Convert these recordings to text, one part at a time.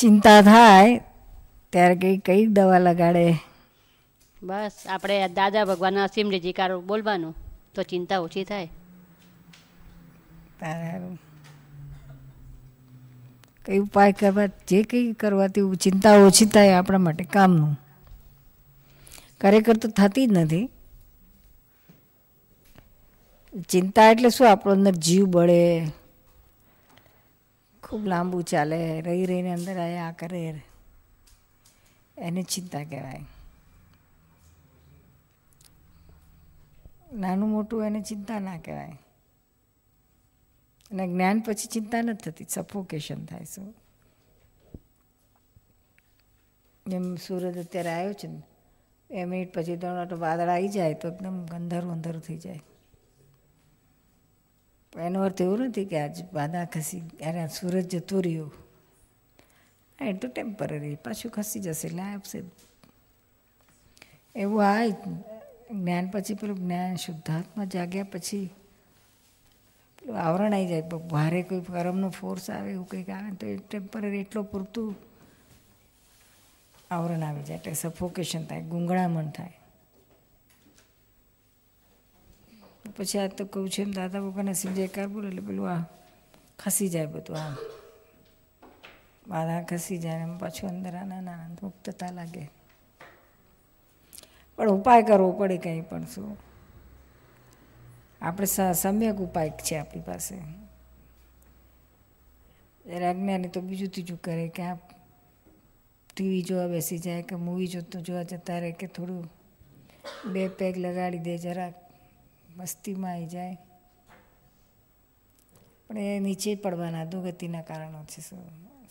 ચિંતા થાય ત્યારે કઈ કઈ દવા લગાડે બસ આપણે દાદા ભગવાનના અસીમ રીજીકાર બોલવાનું તો ચિંતા ઓછી થાય તારું કઈ ઉપાય કરવા જે કઈ કરવાથી ચિંતા ઓછી થાય આપણા માટે કામનું ખરેખર તો થતી જ નથી ચિંતા એટલે શું આપણો અંદર જીવ બળે ખૂબ લાંબુ ચાલે રહી રહીને અંદર આ કરે એને ચિંતા કહેવાય નાનું મોટું એને ચિંતા ના કહેવાય અને જ્ઞાન પછી ચિંતા નથી થતી સફોકેશન થાય શું જેમ સૂરજ અત્યારે આવ્યો છે ને બે મિનિટ પછી ત્રણ વાદળ આવી જાય તો એકદમ ગંધારું અંધારું થઈ જાય એનો અર્થ એવો નથી કે આજ બાધા ખસી અરે સૂરજ જતો રહ્યો હા એ તો ટેમ્પરરી પાછું ખસી જશે એટલે આપશે એવું આ જ્ઞાન પછી પેલું જ્ઞાન શુદ્ધાત્મા જાગ્યા પછી પેલું આવરણ આવી જાય ભારે કોઈ કરમનો ફોર્સ આવે એવું કંઈક આવે તો એ ટેમ્પરરી એટલો પૂરતું આવરણ આવી જાય એટલે સફોકેશન થાય ગૂંગળામણ થાય પછી આ તો કહું છું એમ દાદા બાપાને સમજાય કાર એટલે પેલું આ ખસી જાય બધું આમ બાધા ખસી જાય એમ પાછું અંદર આના નાના મુક્તતા લાગે પણ ઉપાય કરવો પડે કંઈ પણ શું આપણે સમ્યક ઉપાય છે આપણી પાસે અજ્ઞાની તો બીજું ત્રીજું કરે કે આ ટીવી જોવા બેસી જાય કે મૂવી જોતું જોવા જતા રહે કે થોડું બે પેગ લગાડી દે જરાક મસ્તીમાં આવી જાય પણ એ નીચે પડવાના અધોગતિના કારણો છે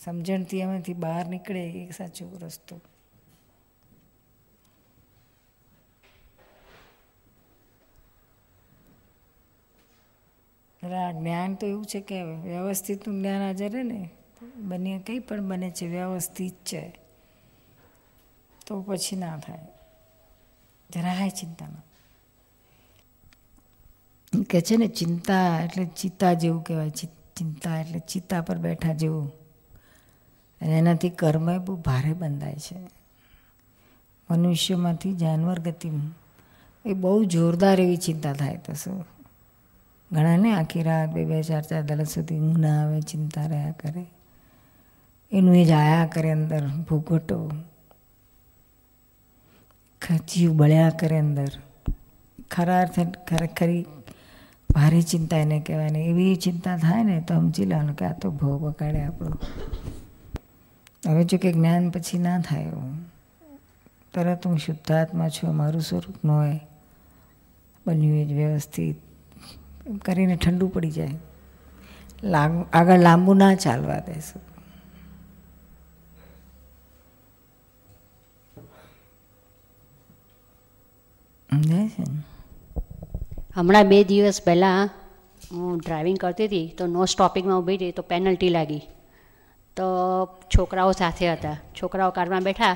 સમજણથી એમાંથી બહાર નીકળે એ સાચો રસ્તો જ્ઞાન તો એવું છે કે વ્યવસ્થિતનું જ્ઞાન હાજર ને બને કંઈ પણ બને છે વ્યવસ્થિત છે તો પછી ના થાય જરાય ચિંતા ન કે છે ને ચિંતા એટલે ચિત્તા જેવું કહેવાય ચિંતા એટલે ચિત્તા પર બેઠા જેવું અને એનાથી કર્મ બહુ ભારે બંધાય છે મનુષ્યમાંથી જાનવર ગતિ એ બહુ જોરદાર એવી ચિંતા થાય તો શું ઘણાને આખી રાત બે બે ચાર ચાર દલક સુધી ઊંઘ ના આવે ચિંતા રહ્યા કરે એનું એ જ આયા કરે અંદર ભૂગોટો ખચ્યું બળ્યા કરે અંદર ખરા અર્થે ખરી ભારે ચિંતા એને કહેવાય ને એવી ચિંતા થાય ને તો સમજી લેવાનું કે આ તો ભોગ વગાડે આપણો હવે જો કે જ્ઞાન પછી ના થાય એવું તરત હું શુદ્ધાત્મા છું મારું સ્વરૂપ ન હોય બન્યું એ જ વ્યવસ્થિત કરીને ઠંડુ પડી જાય લાગ આગળ લાંબુ ના ચાલવા દેશું સમજાય છે ને હમણાં બે દિવસ પહેલાં હું ડ્રાઇવિંગ કરતી હતી તો નો સ્ટોપિંગમાં ઊભી રહી તો પેનલ્ટી લાગી તો છોકરાઓ સાથે હતા છોકરાઓ કારમાં બેઠા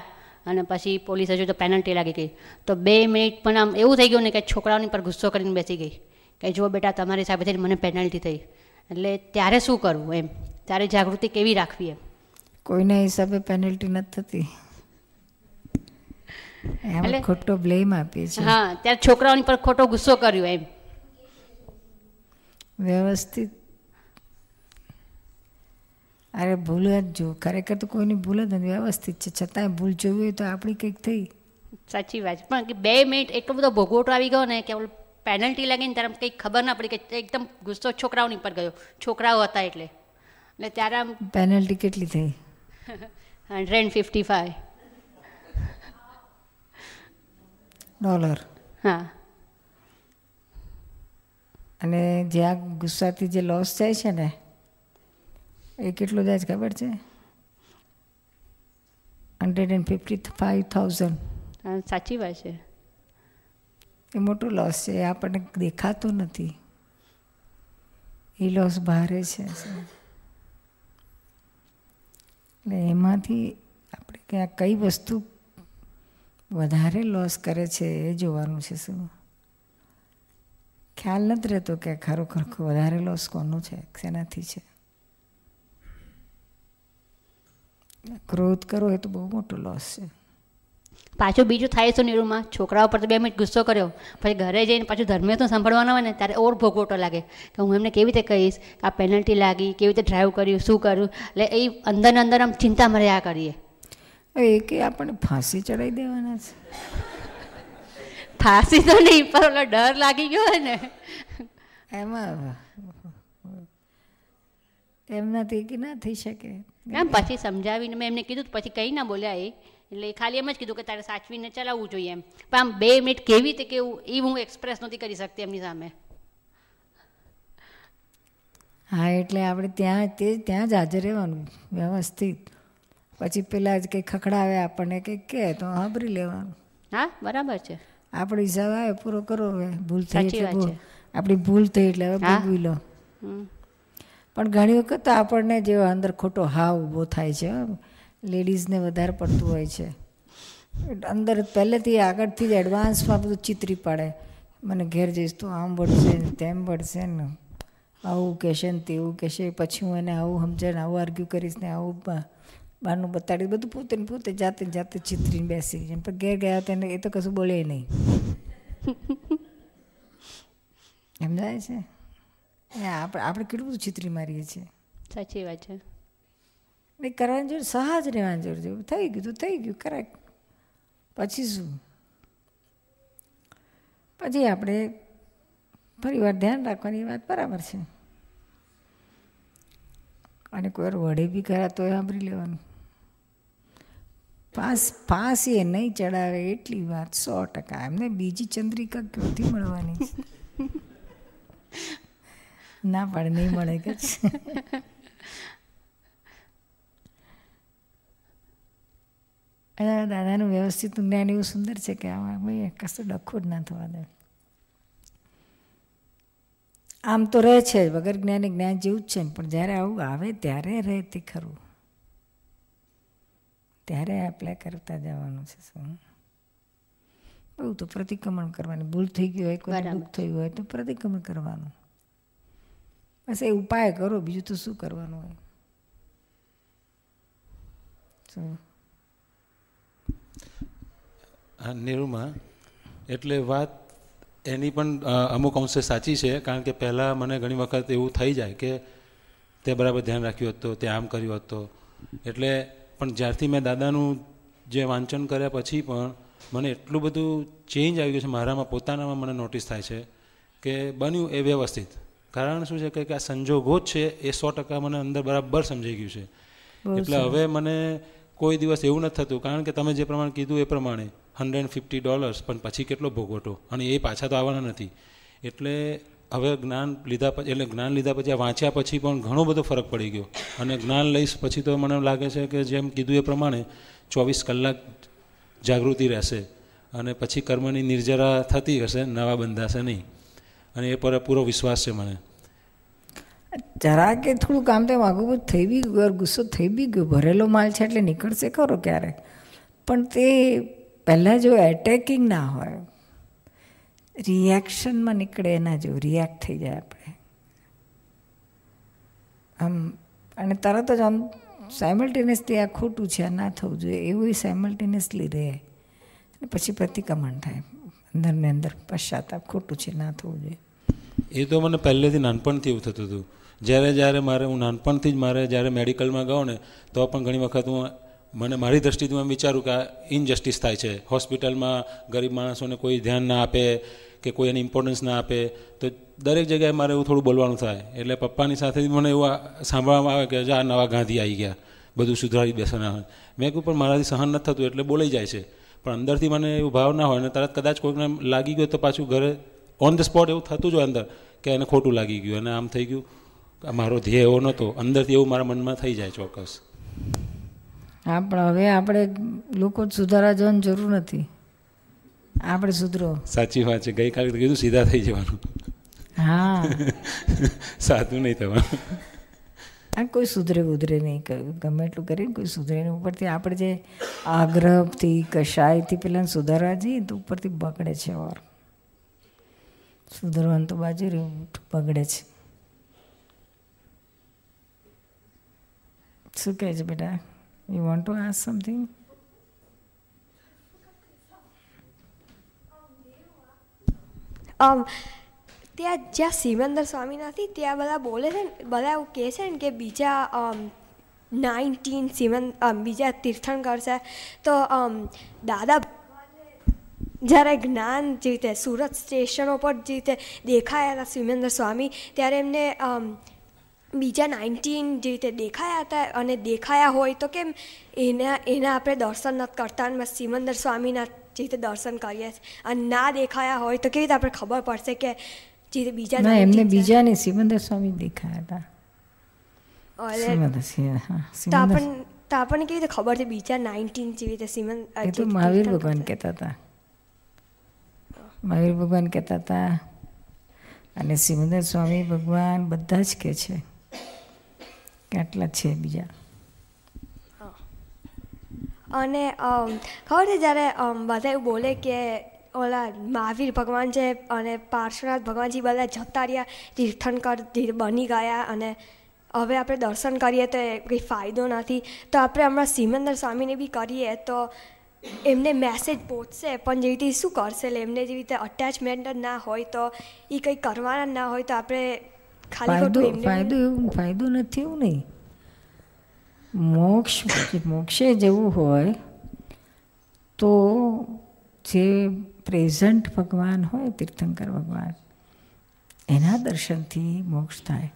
અને પછી પોલીસે જોયું તો પેનલ્ટી લાગી ગઈ તો બે મિનિટ પણ આમ એવું થઈ ગયું ને કે છોકરાઓની પર ગુસ્સો કરીને બેસી ગઈ કે જુઓ બેટા તમારી સામે થઈને મને પેનલ્ટી થઈ એટલે ત્યારે શું કરવું એમ ત્યારે જાગૃતિ કેવી રાખવી એમ કોઈના હિસાબે પેનલ્ટી નથી થતી એટલે ખોટો બ્લેમ આપીએ છીએ હા ત્યારે છોકરાઓની પર ખોટો ગુસ્સો કર્યો એમ વ્યવસ્થિત અરે ભૂલ જ જો ખરેખર તો કોઈની ભૂલ જ નથી વ્યવસ્થિત છે છતાંય ભૂલ જોવી હોય તો આપણી કંઈક થઈ સાચી વાત પણ કે બે મિનિટ એટલો બધો ભોગવટો આવી ગયો ને કે પેનલ્ટી લાગીને ત્યારે કંઈક ખબર ના પડી કે એકદમ ગુસ્સો છોકરાઓની પર ગયો છોકરાઓ હતા એટલે એટલે ત્યારે આમ પેનલ્ટી કેટલી થઈ હંડ્રેડ ફિફ્ટી ફાઈવ ડોલર હા અને જ્યાં ગુસ્સાથી જે લોસ જાય છે ને એ કેટલું જાય છે ખબર છે hundred and fifty five thousand સાચી વાત છે એ મોટું લોસ છે એ આપણને દેખાતું નથી એ લોસ ભારે છે એટલે એમાંથી આપણે ક્યાં કઈ વસ્તુ વધારે લોસ કરે છે એ જોવાનું છે શું ખ્યાલ નથી રહેતો કે ખરો ખરેખર વધારે લોસ કોનું છે શેનાથી છે ક્રોધ કરો એ તો બહુ મોટો લોસ છે પાછું બીજું થાય શું નીરુમાં છોકરાઓ પર તો બે મિનિટ ગુસ્સો કર્યો પછી ઘરે જઈને પાછું ધર્મે તો સંભાળવાનો હોય ને ત્યારે ઓર ભોગવટો લાગે કે હું એમને કેવી રીતે કહીશ કે આ પેનલ્ટી લાગી કેવી રીતે ડ્રાઈવ કર્યું શું કર્યું એટલે એ અંદરને અંદર આમ ચિંતા મર્યા કરીએ એ કે આપણને ફાંસી ચડાવી દેવાના છે ફાંસી તો નહીં પણ ઓલો ડર લાગી ગયો હોય ને એમાં એમનાથી કે ના થઈ શકે એમ પછી સમજાવીને મેં એમને કીધું પછી કંઈ ના બોલ્યા એ એટલે ખાલી એમ જ કીધું કે તારે સાચવીને ચલાવવું જોઈએ એમ પણ આમ બે મિનિટ કેવી રીતે કેવું એ હું એક્સપ્રેસ નથી કરી શકતી એમની સામે હા એટલે આપણે ત્યાં તે ત્યાં જ હાજર રહેવાનું વ્યવસ્થિત પછી પેલા જ કઈ ખખડાવે આપણને કંઈક કે તો સાંભળી લેવાનું હા બરાબર છે આપણી હિસાબ આવે પૂરો કરો હવે ભૂલ થઈ એટલે આપણી ભૂલ થઈ એટલે હવે ભૂગવી લો પણ ઘણી વખત આપણને જેવો અંદર ખોટો હાવ ઊભો થાય છે લેડીઝને વધારે પડતું હોય છે અંદર પહેલેથી આગળથી જ એડવાન્સમાં બધું ચિતરી પાડે મને ઘેર જઈશ તો આમ વળશે તેમ વળશે ને આવું કહેશે ને તેવું કહેશે પછી હું એને આવું સમજાય ને આવું આર્ગ્યુ કરીશ ને આવું બહારનું બતાડી બધું પોતે ને પોતે જાતે જાતે ચિતરીને બેસી જાય પણ ઘેર ગયા તેને એ તો કશું બોલે નહીં સમજાય છે આપણે આપણે કેટલું બધું ચિતરી મારીએ છીએ સાચી વાત છે નહીં કરવાની જરૂર સહજ રહેવાની જરૂર છે થઈ ગયું તો થઈ ગયું કરેક્ટ પછી શું પછી આપણે ફરીવાર ધ્યાન રાખવાની વાત બરાબર છે અને કોઈ વડે બી કરા તોય સાંભળી લેવાનું પાસ પાસ એ નહીં ચડાવે એટલી વાત સો ટકા એમને બીજી ચંદ્રિકા ક્યાંથી મળવાની ના પણ નહીં મળે કે દાદાનું વ્યવસ્થિત જ્ઞાન એવું સુંદર છે કે આમાં ભાઈ કશું ડખો જ ના થવા દે આમ તો રહે છે વગર જ્ઞાને જ્ઞાન જેવું જ છે પણ જ્યારે આવું આવે ત્યારે રહે તે ખરું ત્યારે એપ્લાય કરતા જવાનું છે શું બહુ તો પ્રતિક્રમણ કરવાની ભૂલ થઈ ગયું હોય કોઈ દુઃખ થયું હોય તો પ્રતિક્રમણ કરવાનું બસ એ ઉપાય કરો બીજું તો શું કરવાનું હોય શું હા નિરૂમા એટલે વાત એની પણ અમુક અંશે સાચી છે કારણ કે પહેલાં મને ઘણી વખત એવું થઈ જાય કે તે બરાબર ધ્યાન રાખ્યું હતું તે આમ કર્યું હતું એટલે પણ જ્યારથી મેં દાદાનું જે વાંચન કર્યા પછી પણ મને એટલું બધું ચેન્જ આવી ગયું છે મારામાં પોતાનામાં મને નોટિસ થાય છે કે બન્યું એ વ્યવસ્થિત કારણ શું છે કે આ સંજોગો જ છે એ સો ટકા મને અંદર બરાબર સમજાઈ ગયું છે એટલે હવે મને કોઈ દિવસ એવું નથી થતું કારણ કે તમે જે પ્રમાણે કીધું એ પ્રમાણે હંડ્રેડ ફિફ્ટી ડોલર્સ પણ પછી કેટલો ભોગવટો અને એ પાછા તો આવવાના નથી એટલે હવે જ્ઞાન લીધા પછી એટલે જ્ઞાન લીધા પછી વાંચ્યા પછી પણ ઘણો બધો ફરક પડી ગયો અને જ્ઞાન લઈશ પછી તો મને લાગે છે કે જેમ કીધું એ પ્રમાણે ચોવીસ કલાક જાગૃતિ રહેશે અને પછી કર્મની નિર્જરા થતી હશે નવા બંધાશે નહીં અને એ પર પૂરો વિશ્વાસ છે મને જરા કે થોડું કામ તેમ આગું થઈ બી ગયો ગુસ્સો થઈ બી ગયો ભરેલો માલ છે એટલે નીકળશે ખરો ક્યારે પણ તે પહેલાં જો એટેકિંગ ના હોય રિએક્શનમાં નીકળે એના જેવું રિએક્ટ થઈ જાય આપણે આમ અને તરત જ આમ સાયમલ્ટેનિયસલી આ ખોટું છે આ ના થવું જોઈએ એવું સાયમલ્ટેનિયસલી રહે અને પછી પ્રતિક્રમણ થાય અંદરને અંદર પશ્ચાતાપ ખોટું છે ના થવું જોઈએ એ તો મને પહેલેથી નાનપણથી એવું થતું હતું જ્યારે જ્યારે મારે હું નાનપણથી જ મારે જ્યારે મેડિકલમાં ગયો ને તો પણ ઘણી વખત હું મને મારી દ્રષ્ટિથી મેં વિચારું કે આ ઇનજસ્ટિસ થાય છે હોસ્પિટલમાં ગરીબ માણસોને કોઈ ધ્યાન ના આપે કે કોઈ એને ઇમ્પોર્ટન્સ ના આપે તો દરેક જગ્યાએ મારે એવું થોડું બોલવાનું થાય એટલે પપ્પાની સાથે મને એવું સાંભળવામાં આવે કે આ નવા ગાંધી આવી ગયા બધું સુધારી બેસવાના હોય મેં કહ્યું પણ મારાથી સહન નથી થતું એટલે બોલાઈ જાય છે પણ અંદરથી મને એવું ભાવ ના હોય ને તરત કદાચ કોઈકને લાગી ગયું તો પાછું ઘરે ઓન ધ સ્પોટ એવું થતું જ હોય અંદર કે એને ખોટું લાગી ગયું અને આમ થઈ ગયું મારો ધ્યેય એવો નહોતો અંદરથી એવું મારા મનમાં થઈ જાય ચોક્કસ હા પણ હવે આપણે લોકો સુધારા જવાની જરૂર નથી આપણે સુધરો સાચી વાત છે ગઈકાલે કીધું સીધા થઈ જવાનું હા સાધું નહીં થવાનું આ કોઈ સુધરે ઉધરે નહીં ગમે એટલું કરીને કોઈ સુધરે નહીં ઉપરથી આપણે જે આગ્રહથી કશાયથી પેલા સુધારા જઈએ તો ઉપરથી બગડે છે ઓર સુધરવાનું તો બાજુ રહ્યું બગડે છે શું કહે છે બેટા You want to ask something? આમ um, ત્યાં જ્યાં સીમેન્દર સ્વામી નથી ત્યાં બધા બોલે છે ને બધા એવું કહે છે ને કે બીજા um, નાઇન્ટીન સીમન um, બીજા તીર્થંકર છે તો દાદા જ્યારે જ્ઞાન જીતે સુરત સ્ટેશનો પર જીતે દેખાયા હતા સ્વિમેન્દ્ર સ્વામી ત્યારે એમને બીજા નાઇન્ટીન જે રીતે દેખાયા હતા અને દેખાયા હોય તો કેમ એના એના આપણે દર્શન નથી કરતા અને સિમંદર સ્વામીના જે રીતે દર્શન કરીએ અને ના દેખાયા હોય તો કેવી રીતે આપણે ખબર પડશે કે જે રીતે બીજા એમને બીજા સિમંદર સ્વામી દેખાયા હતા તો આપણને કેવી રીતે ખબર છે બીજા નાઇન્ટીન જેવી રીતે સિમંદર મહાવીર ભગવાન કહેતા હતા મહાવીર ભગવાન કહેતા હતા અને સિમંદર સ્વામી ભગવાન બધા જ કહે છે કેટલા છે બીજા અને ખબર છે જ્યારે બધા એવું બોલે કે ઓલા મહાવીર ભગવાન છે અને પાર્શ્વનાથ ભગવાનજી બધા જતા રહ્યા તીર્થંકર બની ગયા અને હવે આપણે દર્શન કરીએ તો એ કંઈ ફાયદો નથી તો આપણે હમણાં સિમંદર સ્વામીને બી કરીએ તો એમને મેસેજ પહોંચશે પણ જેવી રીતે શું કરશે એટલે એમને જેવી રીતે અટેચમેન્ટ ના હોય તો એ કંઈ કરવાના ના હોય તો આપણે ફાયદો ફાયદો એવું ફાયદો નથી એવું નહીં મોક્ષ મોક્ષે જવું હોય તો જે પ્રેઝન્ટ ભગવાન હોય તીર્થંકર ભગવાન એના દર્શનથી મોક્ષ થાય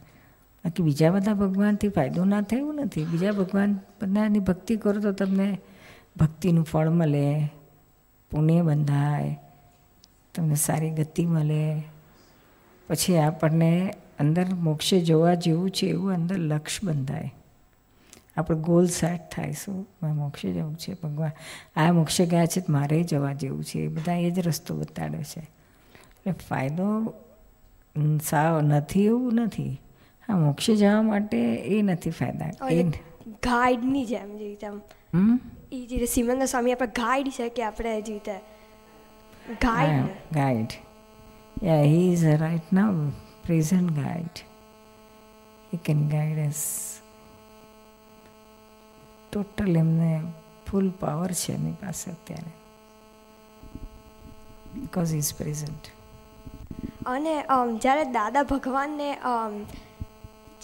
બાકી બીજા બધા ભગવાનથી ફાયદો ના થયું નથી બીજા ભગવાન બધાની ભક્તિ કરો તો તમને ભક્તિનું ફળ મળે પુણ્ય બંધાય તમને સારી ગતિ મળે પછી આપણને અંદર મોક્ષે જોવા જેવું છે એવું અંદર લક્ષ્ય બંધાય આપણો ગોલ સેટ થાય શું મોક્ષે જવું છે ભગવાન આ મોક્ષે ગયા છે મારે જવા જેવું છે એ બધા એ જ રસ્તો બતાડે છે એટલે ફાયદો સાવ નથી એવું નથી હા મોક્ષે જવા માટે એ નથી ફાયદા એ ગાઈડની જેમ જે રીતે એ જે રીતે સિમંદર સ્વામી આપણે ગાઈડ છે કે આપણે જે રીતે guide guide yeah he is right now present guide. He can guide us. Total એમને ફૂલ પાવર છે એમની પાસે અત્યારે બિકોઝ ઇઝ પ્રેઝન્ટ અને જ્યારે દાદા ભગવાનને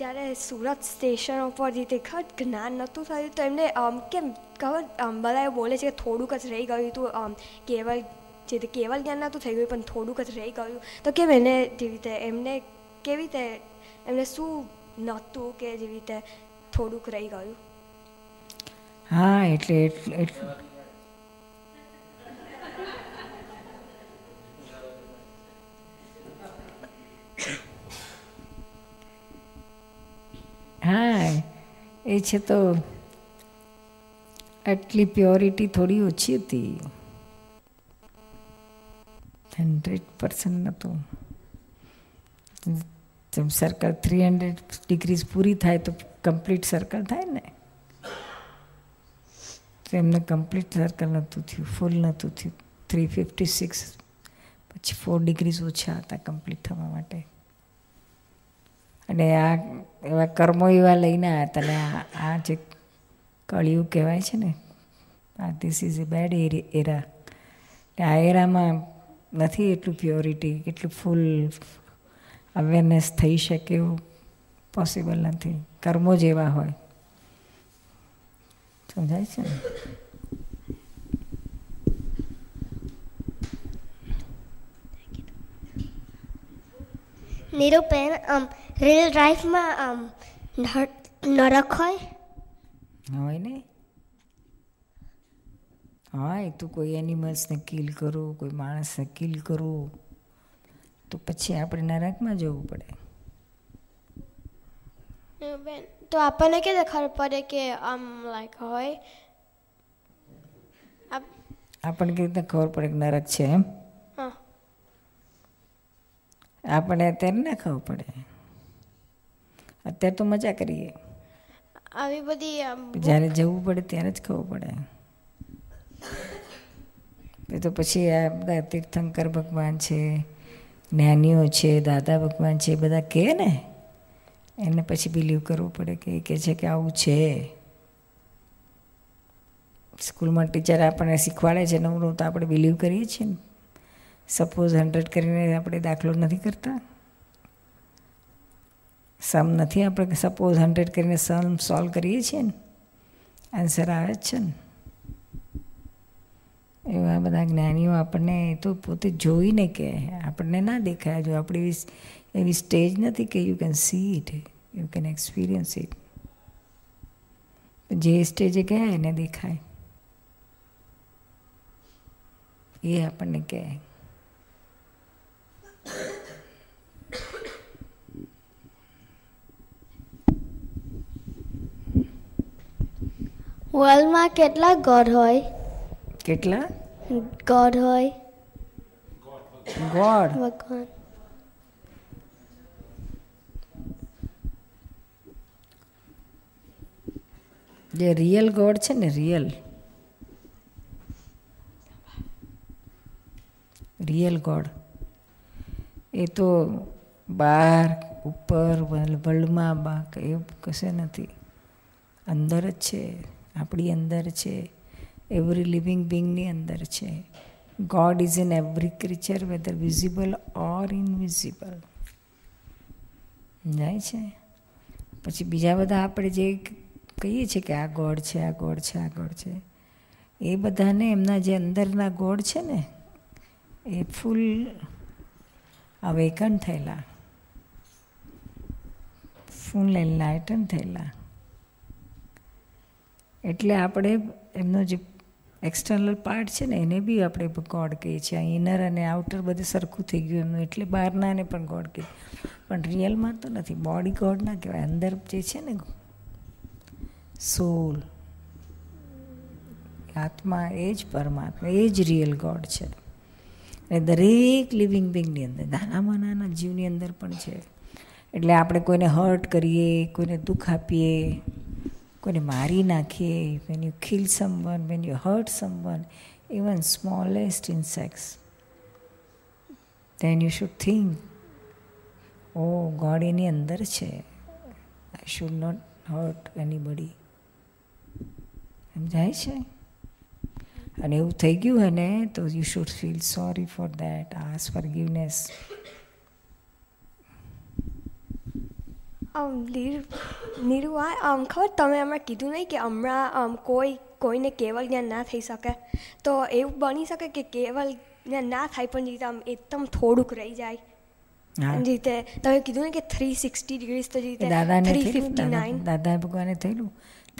જ્યારે સુરત સ્ટેશન ઉપર તે ખત જ્ઞાન નહોતું થયું તો એમને કેમ ખબર બધા બોલે છે કે થોડુંક જ રહી ગયું હતું કેવળ જેથી કેવલ જ્ઞાનના તો થઈ ગયું પણ થોડુંક જ રહી ગયું તો કેમ એને જેવી રીતે એમને કેવી રીતે એમને શું નહોતું કે જેવી રીતે થોડુંક રહી ગયું હા એટલે એટલે હા એ છે તો આટલી પ્યોરિટી થોડી ઓછી હતી હન્ડ્રેડ પર્સન્ટ નહોતું જેમ સર્કલ થ્રી હંડ્રેડ ડિગ્રીઝ પૂરી થાય તો કમ્પ્લીટ સર્કલ થાય ને તો એમને કમ્પ્લીટ સર્કલ નહોતું થયું ફૂલ નહોતું થયું થ્રી ફિફ્ટી સિક્સ પછી ફોર ડિગ્રીઝ ઓછા હતા કમ્પ્લીટ થવા માટે અને આ એવા કર્મો એવા લઈને આવ્યા હતા અને આ જે કળિયું કહેવાય છે ને આ this is a bad era આ એરામાં નથી એટલું પ્યોરિટી એટલું ફૂલ અવેરનેસ થઈ શકે એવું પોસિબલ નથી કર્મો જેવા હોય સમજાય છે ને નિરૂપેન આમ રિયલ લાઈફમાં આમ નરક હોય હોય નહીં હા એ તો કોઈ એનિમલ્સને કિલ કરો કોઈ માણસને કિલ કરો તો પછી આપણે નરકમાં જવું પડે બેન તો આપણને કે ખબર પડે કે આમ લાઈક હોય આપણને કેવી રીતે ખબર પડે કે નરક છે એમ આપણે અત્યારે ના ખબર પડે અત્યારે તો મજા કરીએ આવી બધી જ્યારે જવું પડે ત્યારે જ ખબર પડે એ તો પછી આ બધા તીર્થંકર ભગવાન છે જ્ઞાનીઓ છે દાદા ભગવાન છે એ બધા કહે ને એને પછી બિલીવ કરવું પડે કે એ કહે છે કે આવું છે સ્કૂલમાં ટીચર આપણને શીખવાડે છે નવું તો આપણે બિલીવ કરીએ છીએ ને સપોઝ હંડ્રેડ કરીને આપણે દાખલો નથી કરતા સમ નથી આપણે સપોઝ હંડ્રેડ કરીને સમ સોલ્વ કરીએ છીએ ને આન્સર આવે જ છે ને એવા બધા જ્ઞાનીઓ આપણને તો પોતે જોઈને કહે આપણને ના દેખાય જો આપણી એવી સ્ટેજ નથી કે you can see it you can experience it જે સ્ટેજે કહે એને દેખાય એ આપણને કહે વર્લ્ડમાં કેટલા ગોડ હોય કેટલા ગોડ હોય ગોડ ભગવાન જે રિયલ ગોડ છે ને રિયલ રિયલ ગોડ એ તો બહાર ઉપર વર્લ્ડમાં બા એવું કશે નથી અંદર જ છે આપણી અંદર છે એવરી લિવિંગ બિંગની અંદર છે God is in every creature whether visible or invisible જાય છે પછી બીજા બધા આપણે જે કહીએ છીએ કે આ ગોડ છે આ ગોડ છે આ ગોડ છે એ બધાને એમના જે અંદરના ગોડ છે ને એ ફૂલ અવેકન થયેલા ફૂલ એન્લાઇટન થયેલા એટલે આપણે એમનો જે એક્સટર્નલ પાર્ટ છે ને એને બી આપણે ગોડ કહીએ છીએ આ ઇનર અને આઉટર બધું સરખું થઈ ગયું એમનું એટલે બહારનાને પણ ગોડ કહીએ પણ રિયલમાં તો નથી બોડી ગોડ ના કહેવાય અંદર જે છે ને સોલ આત્મા એ જ પરમાત્મા એ જ રિયલ ગોડ છે અને દરેક લિવિંગ બિંગની અંદર નાનામાં નાના જીવની અંદર પણ છે એટલે આપણે કોઈને હર્ટ કરીએ કોઈને દુઃખ આપીએ કોઈને મારી નાખીએ when you kill someone when you hurt someone even smallest insects then you should think oh God એની અંદર છે I should not hurt anybody સમજાય છે અને એવું થઈ ગયું હોય ને તો you should feel sorry for that ask forgiveness નિરૂઆ ખબર તમે હમણાં કીધું નહીં કે હમણાં કોઈ કોઈને કેવલ જ્ઞાન ના થઈ શકે તો એવું બની શકે કે કેવલ જ્ઞાન ના થાય પણ રીતે આમ એકદમ થોડુંક રહી જાય રીતે તમે કીધું ને કે થ્રી સિક્સટી ડિગ્રીઝ તો રીતે થ્રી ફિફ્ટી નાઇન દાદા ભગવાને થયેલું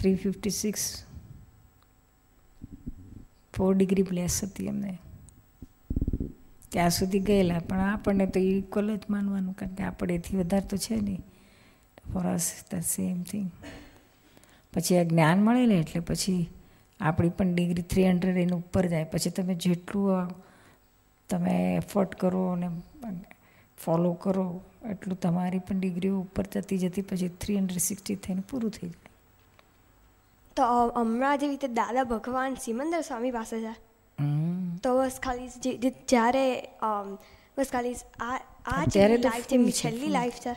three fifty six four degree place હતી એમને ત્યાં સુધી ગયેલા પણ આપણને તો ઇક્વલ જ માનવાનું કારણ કે આપણે એથી વધારે તો છે નહીં for us the same thing પછી આ જ્ઞાન મળે ને એટલે પછી આપણી પણ ડિગ્રી થ્રી હંડ્રેડ એની ઉપર જાય પછી તમે જેટલું તમે એફર્ટ કરો અને ફોલો કરો એટલું તમારી પણ ડિગ્રીઓ ઉપર જતી જતી પછી થ્રી હંડ્રેડ સિક્સટી થઈને પૂરું થઈ જાય તો હમણાં જેવી રીતે દાદા ભગવાન સિમંદર સ્વામી પાસે છે તો બસ ખાલી જ્યારે બસ ખાલી આ આ છેલ્લી લાઈફ છેલ્લી લાઈફ છે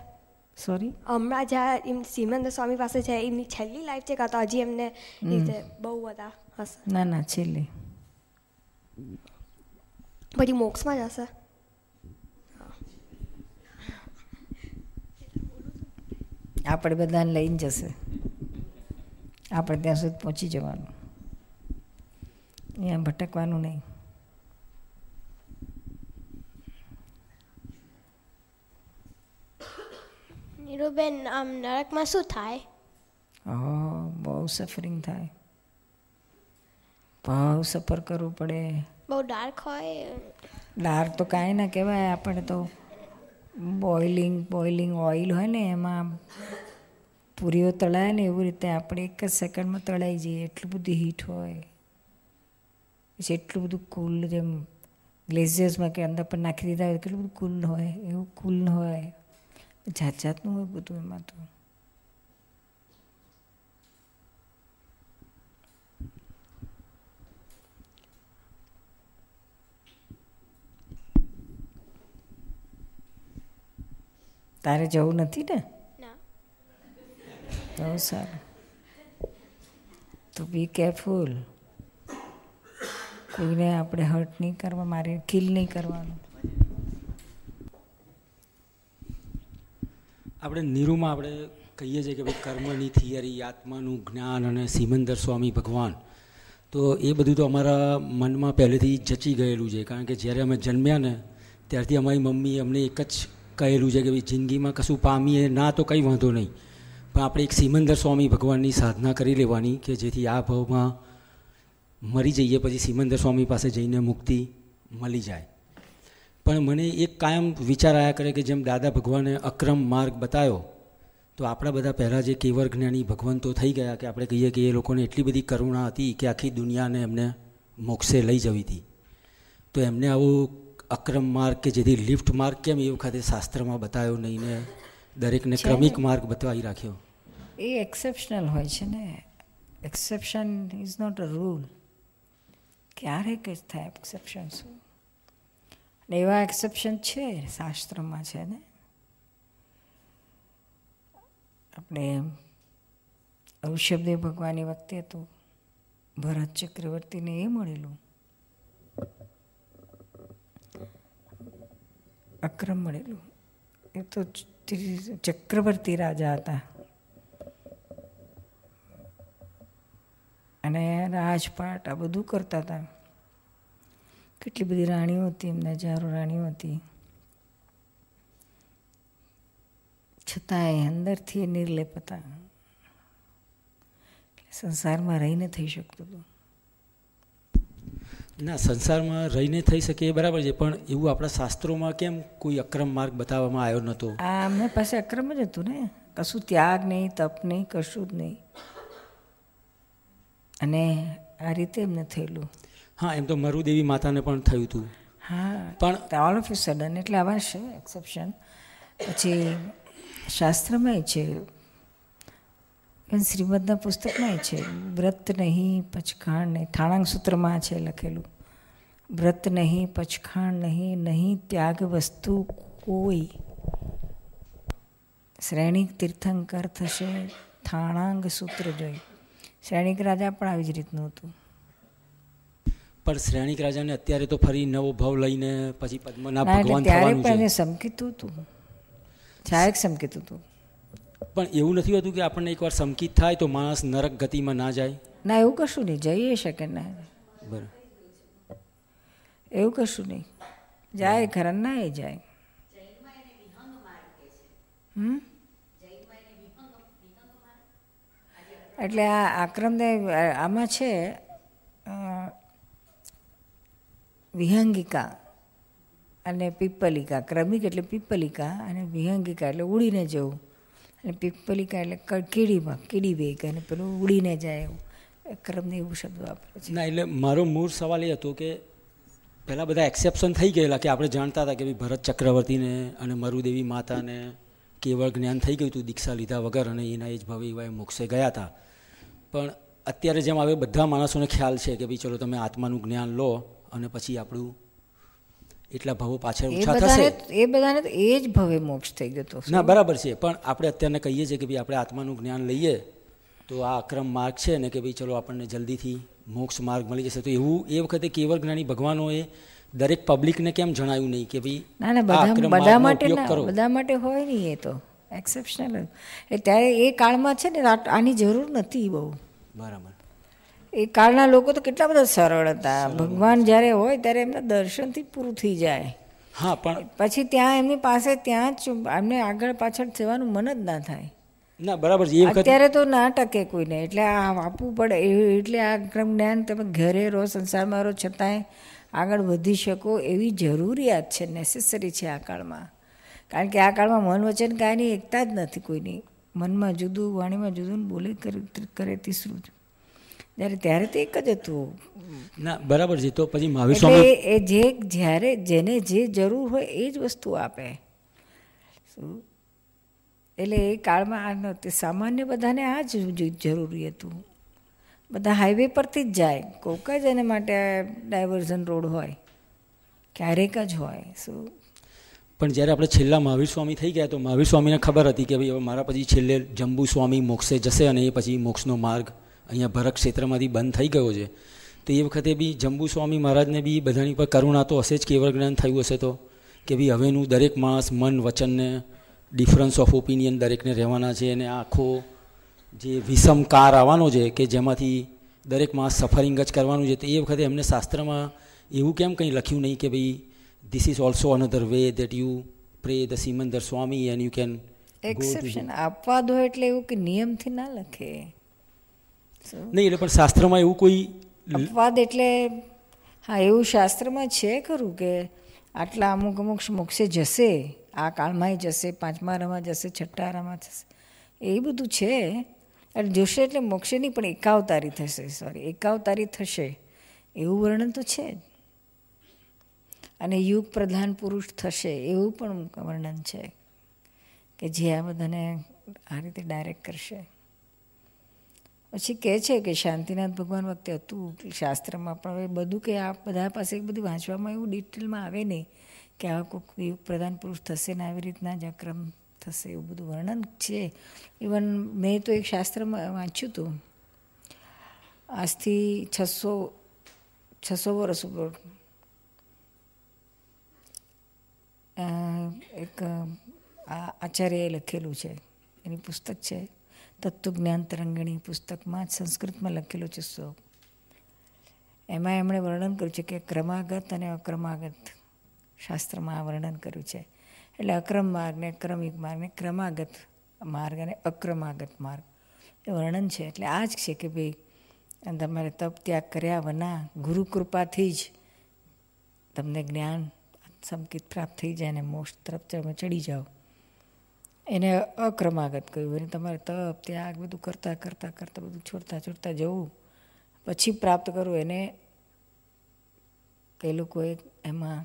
સોરી હમણાં જ્યાં એમ સીમંત સ્વામી પાસે છે એમની છેલ્લી લાઈફ છે કાં હજી એમને રીતે બહુ બધા હશે ના ના છેલ્લી પછી મોક્ષમાં જ હશે આપણે બધાને લઈને જશે આપણે ત્યાં સુધી પહોંચી જવાનું અહીંયા ભટકવાનું નહીં નીરુબેન આમ નરકમાં શું થાય બહુ સફરિંગ થાય ભાવ સફર કરવું પડે બહુ ડાર્ક હોય ડાર્ક તો કાંઈ ના કહેવાય આપણે તો બોઇલિંગ બોઇલિંગ ઓઇલ હોય ને એમાં પૂરીઓ તળાય ને એવી રીતે આપણે એક જ સેકન્ડમાં તળાઈ જઈએ એટલું બધું હીટ હોય પછી એટલું બધું કુલ જેમ ગ્લેઝિયસમાં કે અંદર પર નાખી દીધા હોય એટલું બધું કુલ હોય એવું કુલ હોય જાત જાતનું હોય બધું એમાં તો તારે જવું નથી ને બહુ સારું તો બી કેરફુલ કોઈને આપણે હર્ટ નહીં કરવા મારે કિલ નહીં કરવાનું આપણે નીરુમાં આપણે કહીએ છીએ કે ભાઈ કર્મની થિયરી આત્માનું જ્ઞાન અને સિમંદર સ્વામી ભગવાન તો એ બધું તો અમારા મનમાં પહેલેથી જચી ગયેલું છે કારણ કે જ્યારે અમે જન્મ્યા ને ત્યારથી અમારી મમ્મીએ અમને એક જ કહેલું છે કે ભાઈ જિંદગીમાં કશું પામીએ ના તો કંઈ વાંધો નહીં પણ આપણે એક સિમંદર સ્વામી ભગવાનની સાધના કરી લેવાની કે જેથી આ ભાવમાં મરી જઈએ પછી સિમંદર સ્વામી પાસે જઈને મુક્તિ મળી જાય પણ મને એક કાયમ વિચાર આવ્યા કરે કે જેમ દાદા ભગવાને અક્રમ માર્ગ બતાવ્યો તો આપણા બધા પહેલાં જે કેવર જ્ઞાની ભગવાન થઈ ગયા કે આપણે કહીએ કે એ લોકોને એટલી બધી કરુણા હતી કે આખી દુનિયાને એમને મોક્ષે લઈ જવી હતી તો એમને આવું અક્રમ માર્ગ કે જેથી લિફ્ટ માર્ગ કેમ એ વખતે શાસ્ત્રમાં બતાવ્યો નહીં ને દરેકને ક્રમિક માર્ગ બતાવી રાખ્યો એ એક્સેપ્શનલ હોય છે ને exception is not a rule ક્યારેક જ થાય એક્સેપ્શન શું એટલે એવા એક્સેપ્શન છે શાસ્ત્રમાં છે ને આપણે ઋષભદેવ ભગવાનની વખતે તો ભરત ચક્રવર્તીને એ મળેલું અક્રમ મળેલું એ તો ચક્રવર્તી રાજા હતા અને રાજપાટ આ બધું કરતા હતા કેટલી બધી રાણીઓ હતી એમને હજારો રાણીઓ હતી છતાંય અંદરથી નિર્લેપ હતા સંસારમાં રહીને થઈ શકતું હતું ના સંસારમાં રહીને થઈ શકે એ બરાબર છે પણ એવું આપણા શાસ્ત્રોમાં કેમ કોઈ અક્રમ માર્ગ બતાવવામાં આવ્યો નહોતો આ એમને પાસે અક્રમ જ હતું ને કશું ત્યાગ નહીં તપ નહીં કશું જ નહીં અને આ રીતે એમને થયેલું હા એમ તો મરુદેવી માતાને પણ થયું હતું હા પણ ઓલ ઓફ સડન એટલે આવા છે એક્સેપ્શન પછી શાસ્ત્રમાં છે પણ શ્રીમદના પુસ્તકમાં છે વ્રત નહીં પચખાણ નહીં થાણાંગ સૂત્રમાં છે લખેલું વ્રત નહીં પછખાણ નહીં નહીં ત્યાગ વસ્તુ કોઈ શ્રેણીક તીર્થંકર થશે થાણાંગ સૂત્ર જોઈ શ્રેણીક રાજા પણ આવી જ રીતનું હતું પણ શ્રેણિક રાજાને અત્યારે તો ફરી નવો ભાવ લઈને પછી પદ્મનાભ ભગવાન થવાનું છે એને સમકીતું હતું છાયક સમકીતું હતું પણ એવું નથી હોતું કે આપણને એકવાર સમકીત થાય તો માણસ નરક ગતિમાં ના જાય ના એવું કશું નહીં જઈએ શકે ના બરાબર એવું કશું નહીં જાય ખરા ના એ જાય એટલે આ આક્રમને આમાં છે વિહંગિકા અને પીપલિકા ક્રમિક એટલે પીપલિકા અને વિહંગિકા એટલે ઉડીને જવું અને પીપલિકા એટલે કીડીમાં કીડી વેગ અને પેલું ઉડીને જાય એવું ક્રમને એવું શબ્દ વાપરે છે ના એટલે મારો મૂળ સવાલ એ હતો કે પહેલાં બધા એક્સેપ્શન થઈ ગયેલા કે આપણે જાણતા હતા કે ભાઈ ભરત ચક્રવર્તીને અને મરુદેવી માતાને કેવળ જ્ઞાન થઈ ગયું હતું દીક્ષા લીધા વગર અને એના એ જ ભાવે એવા મોક્ષે ગયા હતા પણ અત્યારે જેમ હવે બધા માણસોને ખ્યાલ છે કે ભાઈ ચલો તમે આત્માનું જ્ઞાન લો અને પછી આપણું એટલા ભાવો પાછળ ઓછા થશે એ બધાને તો એ જ ભવે મોક્ષ થઈ ગયો તો ના બરાબર છે પણ આપણે અત્યારને કહીએ છીએ કે ભાઈ આપણે આત્માનું જ્ઞાન લઈએ તો આ અક્રમ માર્ગ છે ને કે ભાઈ ચલો આપણને જલ્દીથી મોક્ષ માર્ગ મળી જશે તો એવું એ વખતે કેવળ જ્ઞાની ભગવાનોએ દરેક પબ્લિકને કેમ જણાયું નહીં કે ભાઈ ના ના બધા બધા માટે બધા માટે હોય નહીં એ તો એક્સેપ્શનલ એ ત્યારે એ કાળમાં છે ને આની જરૂર નથી બહુ બરાબર એ કાળના લોકો તો કેટલા બધા સરળ હતા ભગવાન જ્યારે હોય ત્યારે એમના દર્શનથી પૂરું થઈ જાય હા પણ પછી ત્યાં એમની પાસે ત્યાં જ એમને આગળ પાછળ સેવાનું મન જ ના થાય ના બરાબર છે અત્યારે તો ના ટકે કોઈને એટલે આ આપવું પડે એટલે આ ક્રમ જ્ઞાન તમે ઘરે રહો સંસારમાં રહો છતાંય આગળ વધી શકો એવી જરૂરિયાત છે નેસેસરી છે આ કાળમાં કારણ કે આ કાળમાં મન વચન કાયની એકતા જ નથી કોઈની મનમાં જુદું વાણીમાં જુદું બોલે કરે તીસરું જ જ્યારે ત્યારે તો એક જ હતું ના બરાબર છે તો પછી મહાવીર સ્વામી એ જે જ્યારે જેને જે જરૂર હોય એ જ વસ્તુ આપે શું એટલે એ કાળમાં આ સામાન્ય બધાને આ જ જરૂરી હતું બધા હાઈવે પરથી જ જાય કોક જ એને માટે ડાયવર્ઝન રોડ હોય ક્યારેક જ હોય શું પણ જ્યારે આપણે છેલ્લા મહાવીર સ્વામી થઈ ગયા તો મહાવીર સ્વામીને ખબર હતી કે ભાઈ હવે મારા પછી છેલ્લે જંબુ સ્વામી મોક્ષે જશે અને એ પછી મોક્ષનો માર્ગ અહીંયા ભરત ક્ષેત્રમાંથી બંધ થઈ ગયો છે તો એ વખતે બી જંબુ સ્વામી મહારાજને બી બધાની પર કરુણા તો હશે જ કેવળ જ્ઞાન થયું હશે તો કે ભાઈ હવેનું દરેક માણસ મન વચનને ડિફરન્સ ઓફ ઓપિનિયન દરેકને રહેવાના છે અને આખો જે વિષમકાર આવવાનો છે કે જેમાંથી દરેક માણસ સફરિંગ જ કરવાનું છે તો એ વખતે એમને શાસ્ત્રમાં એવું કેમ કંઈ લખ્યું નહીં કે ભાઈ this is also another way that you pray the Simandhar Swami and you can exception આપવા દો એટલે એવું કે નિયમથી ના લખે નહીં એટલે પણ શાસ્ત્રમાં એવું કોઈ અપવાદ એટલે હા એવું શાસ્ત્રમાં છે ખરું કે આટલા અમુક અમુક મોક્ષે જશે આ કાળમાંય જશે પાંચમા રામાં જશે છઠ્ઠા રામાં જશે એ બધું છે એટલે જોશે એટલે મોક્ષેની પણ એકાવતારી થશે સોરી એકાવતારી થશે એવું વર્ણન તો છે જ અને યુગ પ્રધાન પુરુષ થશે એવું પણ વર્ણન છે કે જે આ બધાને આ રીતે ડાયરેક્ટ કરશે પછી કહે છે કે શાંતિનાથ ભગવાન વખતે હતું શાસ્ત્રમાં પણ હવે બધું કે આ બધા પાસે બધું વાંચવામાં એવું ડિટેલમાં આવે નહીં કે આવા કોઈક યુગ પ્રધાન પુરુષ થશે ને આવી રીતના જ અક્રમ થશે એવું બધું વર્ણન છે ઇવન મેં તો એક શાસ્ત્રમાં વાંચ્યું હતું આજથી છસો છસો વર્ષ ઉપર એક આચાર્યએ લખેલું છે એની પુસ્તક છે તત્વજ્ઞાન તરંગણી પુસ્તકમાં જ સંસ્કૃતમાં લખેલો છે શ્લોક એમાં એમણે વર્ણન કર્યું છે કે ક્રમાગત અને અક્રમાગત શાસ્ત્રમાં આ વર્ણન કર્યું છે એટલે અક્રમ માર્ગને ક્રમિક માર્ગને ક્રમાગત માર્ગ અને અક્રમાગત માર્ગ એ વર્ણન છે એટલે આ જ છે કે ભાઈ તમારે તપ ત્યાગ કર્યા વના ગુરુ કૃપાથી જ તમને જ્ઞાન સંકિત પ્રાપ્ત થઈ જાય અને મોક્ષ તરફ તમે ચડી જાઓ એને અક્રમાગત કહ્યું અને તમારે તપ ત્યાગ બધું કરતાં કરતાં કરતાં બધું છોડતા છોડતા જવું પછી પ્રાપ્ત કરવું એને એ લોકોએ એમાં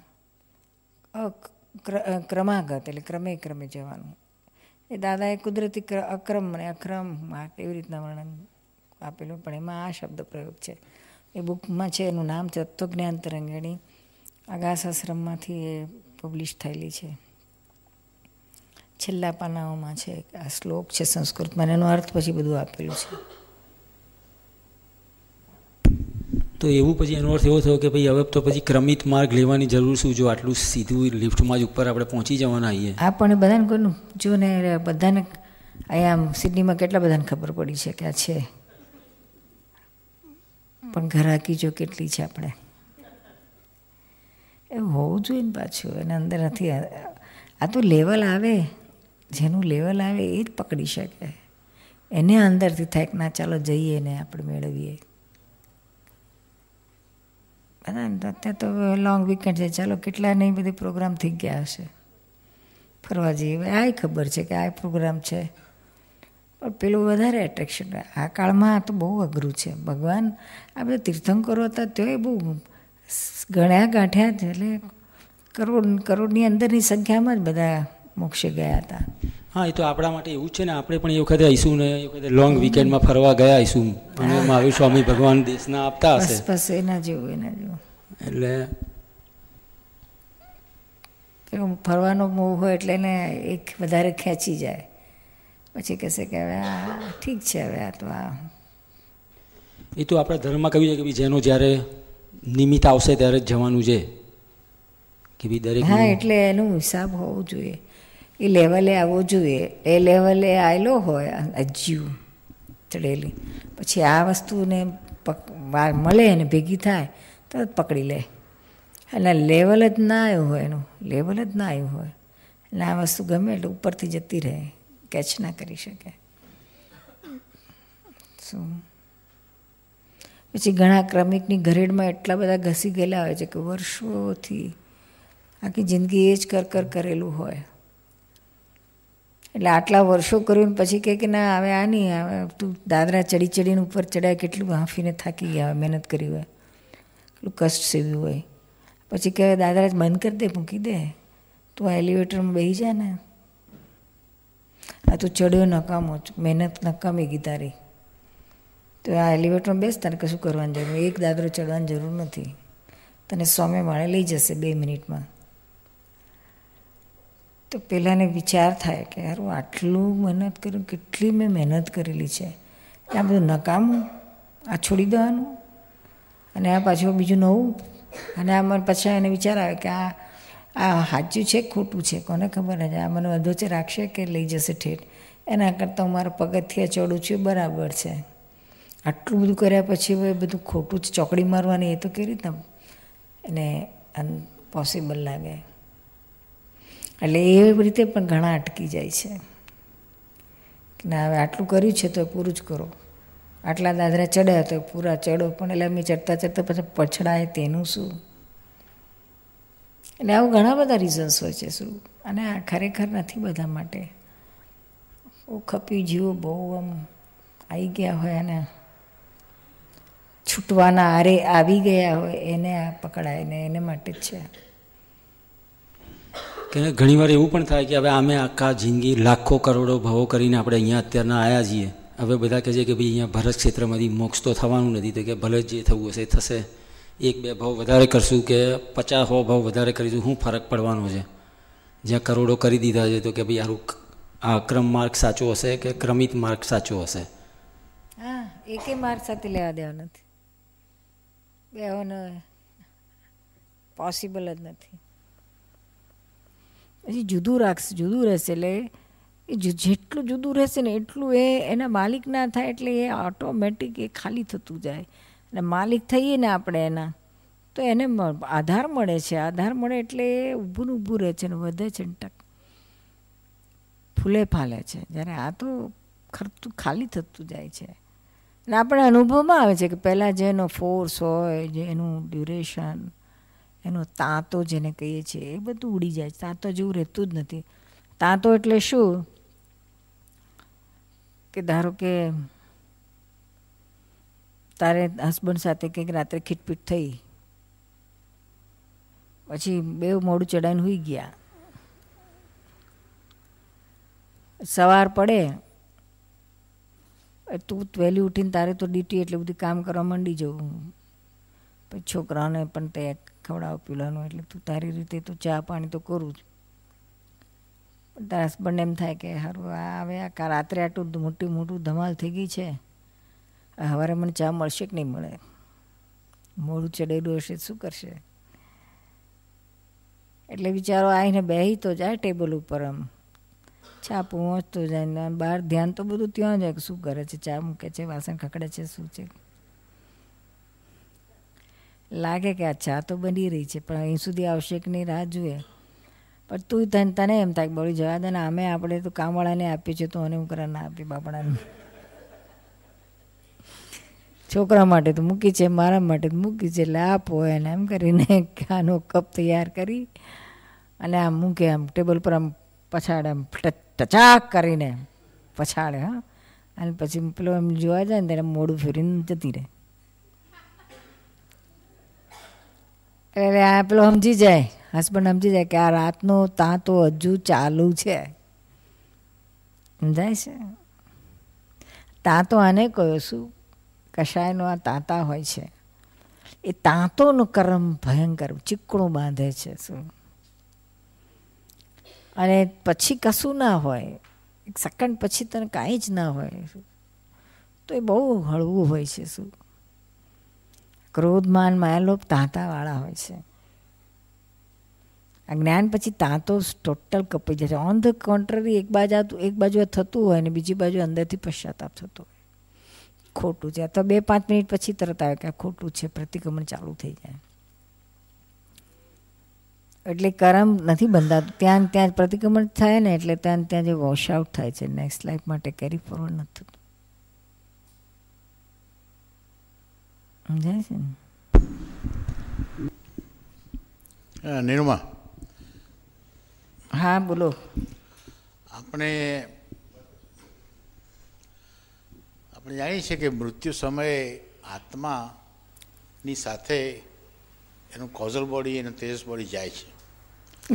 ક્રમાગત એટલે ક્રમે ક્રમે જવાનું એ દાદાએ કુદરતી અક્રમ અને અક્રમ એવી રીતના વર્ણન આપેલું પણ એમાં આ શબ્દ પ્રયોગ છે એ બુકમાં છે એનું નામ છે તત્વજ્ઞાન તરંગણી આગાશ આશ્રમમાંથી એ પબ્લિશ થયેલી છે છેલ્લા પાનાઓમાં છે આ શ્લોક છે સંસ્કૃતમાં એનો અર્થ પછી બધું આપેલું છે તો એવું પછી એનો અર્થ એવો થયો કે ભાઈ હવે તો પછી ક્રમિત માર્ગ લેવાની જરૂર શું જો આટલું સીધું લિફ્ટમાં જ ઉપર આપણે પહોંચી જવાના આવીએ આ પણ બધાને કોઈનું જો ને બધાને અહીંયા સિડનીમાં કેટલા બધાને ખબર પડી છે કે આ છે પણ ઘરાકી જો કેટલી છે આપણે એ હોવું જોઈએ ને પાછું એના અંદર નથી આ તો લેવલ આવે જેનું લેવલ આવે એ જ પકડી શકે એને અંદરથી થાય ના ચાલો જઈએ ને આપણે મેળવીએ અત્યારે તો લોંગ વીકેન્ડ છે ચાલો કેટલા નહીં બધી પ્રોગ્રામ થઈ ગયા હશે ફરવા જઈએ આ ખબર છે કે આ પ્રોગ્રામ છે પણ પેલું વધારે એટ્રેક્શન આ કાળમાં તો બહુ અઘરું છે ભગવાન આ બધા તીર્થંકરો હતા તોય બહુ ગણ્યા ગાંઠ્યા છે એટલે કરોડ કરોડની અંદરની સંખ્યામાં જ બધા મોક્ષે ગયા હતા હા એ તો આપણા માટે એવું છે ને આપણે પણ એ વખતે આવીશું ને એ વખતે લોંગ વીકેન્ડમાં ફરવા ગયા આવીશું અને મહાવીર સ્વામી ભગવાન દેશના આપતા હશે બસ એના જેવું એના જેવું એટલે ફરવાનો મોહ હોય એટલે ને એક વધારે ખેંચી જાય પછી કહેશે કે હવે આ ઠીક છે હવે આ તો આ એ તો આપણા ધર્મમાં કહ્યું છે કે જેનો જ્યારે નિમિત્ત આવશે ત્યારે જ જવાનું છે કે ભાઈ દરેક હા એટલે એનું હિસાબ હોવો જોઈએ એ લેવલે આવવો જોઈએ એ લેવલે આવેલો હોય અજીવ ચડેલી પછી આ વસ્તુને પક વાર મળે અને ભેગી થાય તો પકડી લે અને લેવલ જ ના આવ્યું હોય એનું લેવલ જ ના આવ્યું હોય અને આ વસ્તુ ગમે એટલે ઉપરથી જતી રહે કેચ ના કરી શકે શું પછી ઘણા ક્રમિકની ઘરેડમાં એટલા બધા ઘસી ગયેલા હોય છે કે વર્ષોથી આખી જિંદગી એ જ કર કર કરેલું હોય એટલે આટલા વર્ષો કર્યું પછી કહે કે ના હવે આ નહીં હવે તું દાદરા ચડી ચડીને ઉપર ચડાય કેટલું હાંફીને થાકી ગયા મહેનત કરી હોય એટલું કષ્ટ સેવ્યું હોય પછી કહે દાદરા બંધ કરી દે મૂકી દે તું આ એલિવેટરમાં બેસી જા ને આ તું ચડ્યો નકામો મહેનત નકામી ગઈ તારી તો આ એલિવેટરમાં બેસ તારે કશું કરવાની જરૂર એક દાદરો ચડવાની જરૂર નથી તને સ્વામી માળે લઈ જશે બે મિનિટમાં તો પહેલાંને વિચાર થાય કે યારું આટલું મહેનત કર્યું કેટલી મેં મહેનત કરેલી છે આ બધું નકામું આ છોડી દેવાનું અને આ પાછું બીજું નવું અને આ મને પછી એને વિચાર આવે કે આ આ સાચું છે ખોટું છે કોને ખબર છે આ મને વધુ રાખશે કે લઈ જશે ઠેઠ એના કરતાં હું મારા પગથિયા ચડું છું બરાબર છે આટલું બધું કર્યા પછી હવે બધું ખોટું જ ચોકડી મારવાની એ તો કેવી રીતના એને પોસિબલ લાગે એટલે એ રીતે પણ ઘણા અટકી જાય છે કે ના હવે આટલું કર્યું છે તો પૂરું જ કરો આટલા દાદરા ચડ્યા તો પૂરા ચડો પણ એટલે અમે ચડતા ચડતા પછી પછડાય તેનું શું એટલે આવું ઘણા બધા રીઝન્સ હોય છે શું અને આ ખરેખર નથી બધા માટે બહુ ખપી જીવો બહુ આમ આવી ગયા હોય અને છૂટવાના આરે આવી ગયા હોય એને આ પકડાય ને એને માટે જ છે કે ઘણીવાર એવું પણ થાય કે હવે અમે આખા જિંદગી લાખો કરોડો ભાવો કરીને આપણે અહીંયા અત્યારના આવ્યા છીએ હવે બધા કહે છે કે ભાઈ અહીંયા ભરત ક્ષેત્રમાંથી મોક્ષ તો થવાનું નથી તો કે ભલે જે થવું હશે થશે એક બે ભાવ વધારે કરશું કે પચાસ હો ભાવ વધારે કરીશું શું ફરક પડવાનો છે જ્યાં કરોડો કરી દીધા છે તો કે ભાઈ આરું આ ક્રમ માર્ગ સાચો હશે કે ક્રમિત માર્ગ સાચો હશે હા એકે માર્ગ સાથે લેવા દેવા નથી બેહોનો પોસિબલ જ નથી પછી જુદું રાખશે જુદું રહેશે એટલે એ જેટલું જુદું રહેશે ને એટલું એ એના માલિક ના થાય એટલે એ ઓટોમેટિક એ ખાલી થતું જાય અને માલિક થઈએ ને આપણે એના તો એને આધાર મળે છે આધાર મળે એટલે એ ઊભું ને ઊભું રહે છે ને વધે છે ને ટક ફૂલે ફાલે છે જ્યારે આ તો ખરતું ખાલી થતું જાય છે ને આપણે અનુભવમાં આવે છે કે પહેલાં જે એનો ફોર્સ હોય જે એનું ડ્યુરેશન એનો તાંતો જેને કહીએ છીએ એ બધું ઉડી જાય છે તાંતો જેવું રહેતું જ નથી તાંતો એટલે શું કે ધારો કે તારે હસબન્ડ સાથે કંઈક રાત્રે ખીટપીટ થઈ પછી બે મોડું ચડાઈને હોઈ ગયા સવાર પડે તું વહેલી ઉઠીને તારે તો ડ્યુટી એટલે બધું કામ કરવા માંડી જવું પછી છોકરાઓને પણ તે ખવડાવ પીવડાવવાનું એટલે તું તારી રીતે તો ચા પાણી તો કરું જ પણ તારા હસબન્ડ એમ થાય કે સારું આ હવે આ રાત્રે આટલું મોટી મોટું ધમાલ થઈ ગઈ છે સવારે મને ચા મળશે કે નહીં મળે મોડું ચડેલું હશે શું કરશે એટલે વિચારો આવીને બેહી તો જાય ટેબલ ઉપર આમ ચા પહોંચતો જાય બહાર ધ્યાન તો બધું ત્યાં જાય કે શું કરે છે ચા મૂકે છે વાસણ ખકડે છે શું છે લાગે કે આ તો બની રહી છે પણ અહીં સુધી આવશે કે નહીં રાહ જોઈએ પણ તું તને તને એમ થાય બળી જવા દે ને અમે આપણે તો કામવાળાને આપીએ છીએ તો અને હું કરા ના આપી બાપડાને છોકરા માટે તો મૂકી છે મારા માટે તો મૂકી છે એટલે આપો એને એમ કરીને આનો કપ તૈયાર કરી અને આમ મૂકે આમ ટેબલ પર આમ પછાડે આમ ટચાક કરીને પછાડે હા અને પછી પેલો એમ જોવા જાય ને ત્યારે મોડું ફેરીને જતી રહે એટલે આ પેલો સમજી જાય હસબન્ડ સમજી જાય કે આ રાતનો તાંતો હજુ ચાલુ છે સમજાય છે તાંતો આને કહ્યો શું કશાયનો આ તાંતા હોય છે એ તાંતોનું કર્મ ભયંકર ચીકણું બાંધે છે શું અને પછી કશું ના હોય એક સેકન્ડ પછી તને કાંઈ જ ના હોય તો એ બહુ હળવું હોય છે શું ક્રોધમાન માયાલોભ તાંતાવાળા હોય છે આ જ્ઞાન પછી તાંતો ટોટલ કપાઈ જાય છે ઓન ધ કોન્ટ્રરી એક બાજુ એક બાજુ થતું હોય ને બીજી બાજુ અંદરથી પશ્ચાતાપ થતો હોય ખોટું છે અથવા બે પાંચ મિનિટ પછી તરત આવે કે ખોટું છે પ્રતિક્રમણ ચાલુ થઈ જાય એટલે કરમ નથી બંધાતું ત્યાં ત્યાં પ્રતિક્રમણ થાય ને એટલે ત્યાં ત્યાં જે વોશ આઉટ થાય છે નેક્સ્ટ લાઈફ માટે કેરી ફોરવર્ડ નથી થતું નિર્મા હા બોલો આપણે આપણે જાણીએ છીએ કે મૃત્યુ સમયે આત્માની સાથે એનું કોઝલ બોડી એનું તેજસ બોડી જાય છે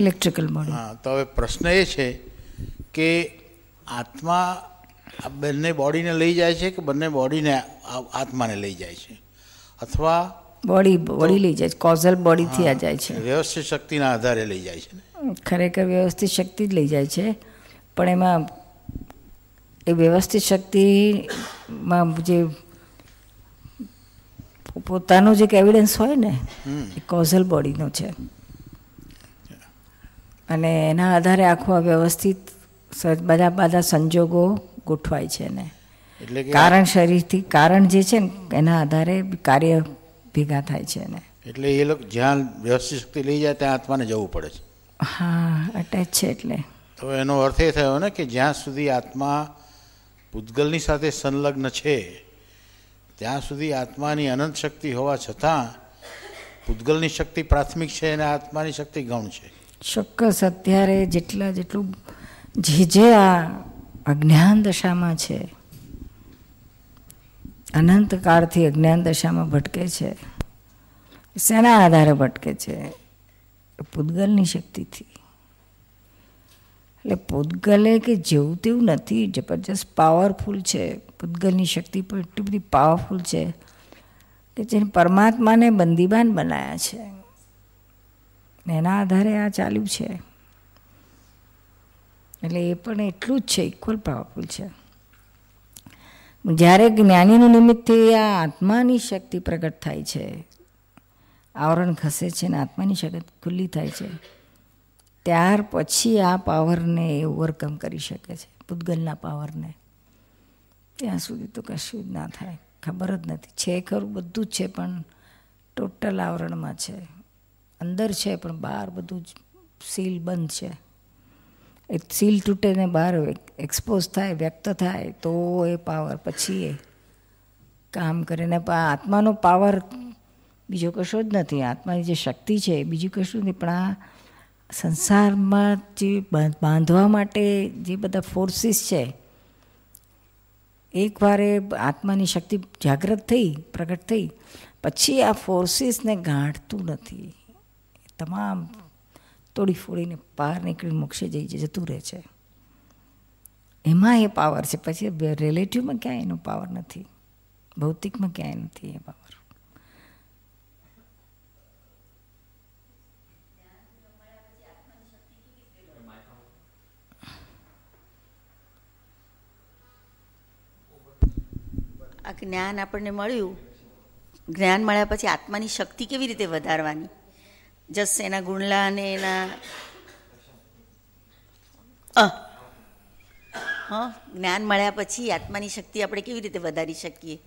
ઇલેક્ટ્રિકલ બોડી હા તો હવે પ્રશ્ન એ છે કે આત્મા આ બંને બોડીને લઈ જાય છે કે બંને બોડીને આત્માને લઈ જાય છે અથવા બોડી બોડી લઈ જાય છે કોઝલ બોડીથી આ જાય છે વ્યવસ્થિત શક્તિના આધારે લઈ જાય છે ખરેખર વ્યવસ્થિત શક્તિ જ લઈ જાય છે પણ એમાં એ વ્યવસ્થિત શક્તિમાં જે પોતાનો જે એવિડન્સ હોય ને એ કોઝલ બોડીનો છે અને એના આધારે આખું આ વ્યવસ્થિત બધા બધા સંજોગો ગોઠવાય છે એને એટલે કારણ શરીરથી કારણ જે છે ને એના આધારે કાર્ય ભેગા થાય છે ને એટલે એ લોકો જ્યાં વ્યવસ્થિત શક્તિ લઈ જાય ત્યાં આત્માને જવું પડે છે હા અટેચ છે એટલે તો એનો અર્થ એ થયો ને કે જ્યાં સુધી આત્મા પૂતગલની સાથે સંલગ્ન છે ત્યાં સુધી આત્માની અનંત શક્તિ હોવા છતાં પૂતગલની શક્તિ પ્રાથમિક છે અને આત્માની શક્તિ ગૌણ છે ચોક્કસ અત્યારે જેટલા જેટલું જે જે આ અજ્ઞાન દશામાં છે અનંતકાળથી અજ્ઞાન દશામાં ભટકે છે શેના આધારે ભટકે છે પૂતગલની શક્તિથી એટલે પૂતગલે કે જેવું તેવું નથી જબરજસ્ત પાવરફુલ છે પૂતગલની શક્તિ પણ એટલી બધી પાવરફુલ છે કે જેને પરમાત્માને બંદીબાન બનાવ્યા છે એના આધારે આ ચાલ્યું છે એટલે એ પણ એટલું જ છે ઇક્વલ પાવરફુલ છે જ્યારે જ્ઞાનીનું નિમિત્તે આ આત્માની શક્તિ પ્રગટ થાય છે આવરણ ખસે છે ને આત્માની શક્તિ ખુલ્લી થાય છે ત્યાર પછી આ પાવરને એ ઓવરકમ કરી શકે છે પૂતગલના પાવરને ત્યાં સુધી તો કશું જ ના થાય ખબર જ નથી છે ખરું બધું જ છે પણ ટોટલ આવરણમાં છે અંદર છે પણ બહાર બધું જ સીલ બંધ છે એ સીલ તૂટે ને બહાર એક્સપોઝ થાય વ્યક્ત થાય તો એ પાવર પછી એ કામ કરે ને આત્માનો પાવર બીજો કશો જ નથી આત્માની જે શક્તિ છે એ બીજું કશું નહીં પણ આ સંસારમાં જે બાંધવા માટે જે બધા ફોર્સીસ છે એકવાર એ આત્માની શક્તિ જાગૃત થઈ પ્રગટ થઈ પછી આ ફોર્સીસને ગાંઠતું નથી તમામ તોડી ફોડીને બહાર નીકળી મોક્ષે જઈ જતું રહે છે એમાં એ પાવર છે પછી રિલેટિવમાં ક્યાંય એનો પાવર નથી ભૌતિકમાં ક્યાંય નથી એ પાવર આ જ્ઞાન આપણને મળ્યું જ્ઞાન મળ્યા પછી આત્માની શક્તિ કેવી રીતે વધારવાની જસ એના ગુંડલા અને એના હા જ્ઞાન મળ્યા પછી આત્માની શક્તિ આપણે કેવી રીતે વધારી શકીએ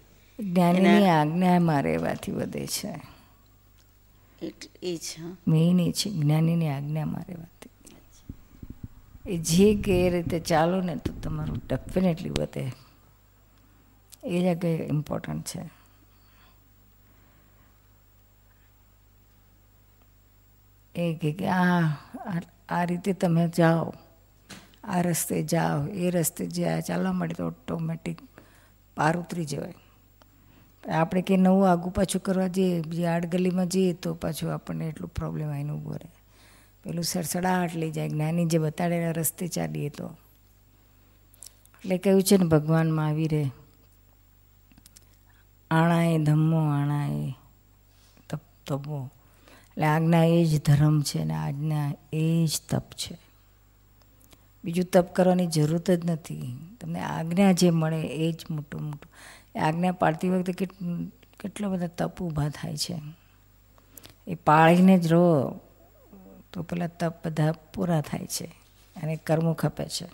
જ્ઞાનની આજ્ઞામાં રહેવાથી વધે છે એ છે મેઇન એ છે જ્ઞાનીની આજ્ઞામાં રહેવાથી એ જે કે એ રીતે ચાલો ને તો તમારું ડેફિનેટલી વધે એ જગ્યાએ ઇમ્પોર્ટન્ટ છે એ કે આ આ રીતે તમે જાઓ આ રસ્તે જાઓ એ રસ્તે જ્યાં ચાલવા મળે તો ઓટોમેટિક પાર ઉતરી જવાય આપણે કે નવું આગું પાછું કરવા જઈએ બીજી આડગલીમાં જઈએ તો પાછું આપણને એટલું પ્રોબ્લેમ આવીને ઊભો રહે પેલું સડસડાટ લઈ જાય જ્ઞાની જે બતાડેલા રસ્તે ચાલીએ તો એટલે કહ્યું છે ને ભગવાનમાં આવી રહે આણાએ ધમ્મો આણાએ તપ તપો એટલે આજ્ઞા એ જ ધર્મ છે અને આજ્ઞા એ જ તપ છે બીજું તપ કરવાની જરૂરત જ નથી તમને આજ્ઞા જે મળે એ જ મોટું મોટું એ આજ્ઞા પાડતી વખતે કેટલા બધા તપ ઊભા થાય છે એ પાળીને જ રહો તો પેલા તપ બધા પૂરા થાય છે અને કર્મો ખપે છે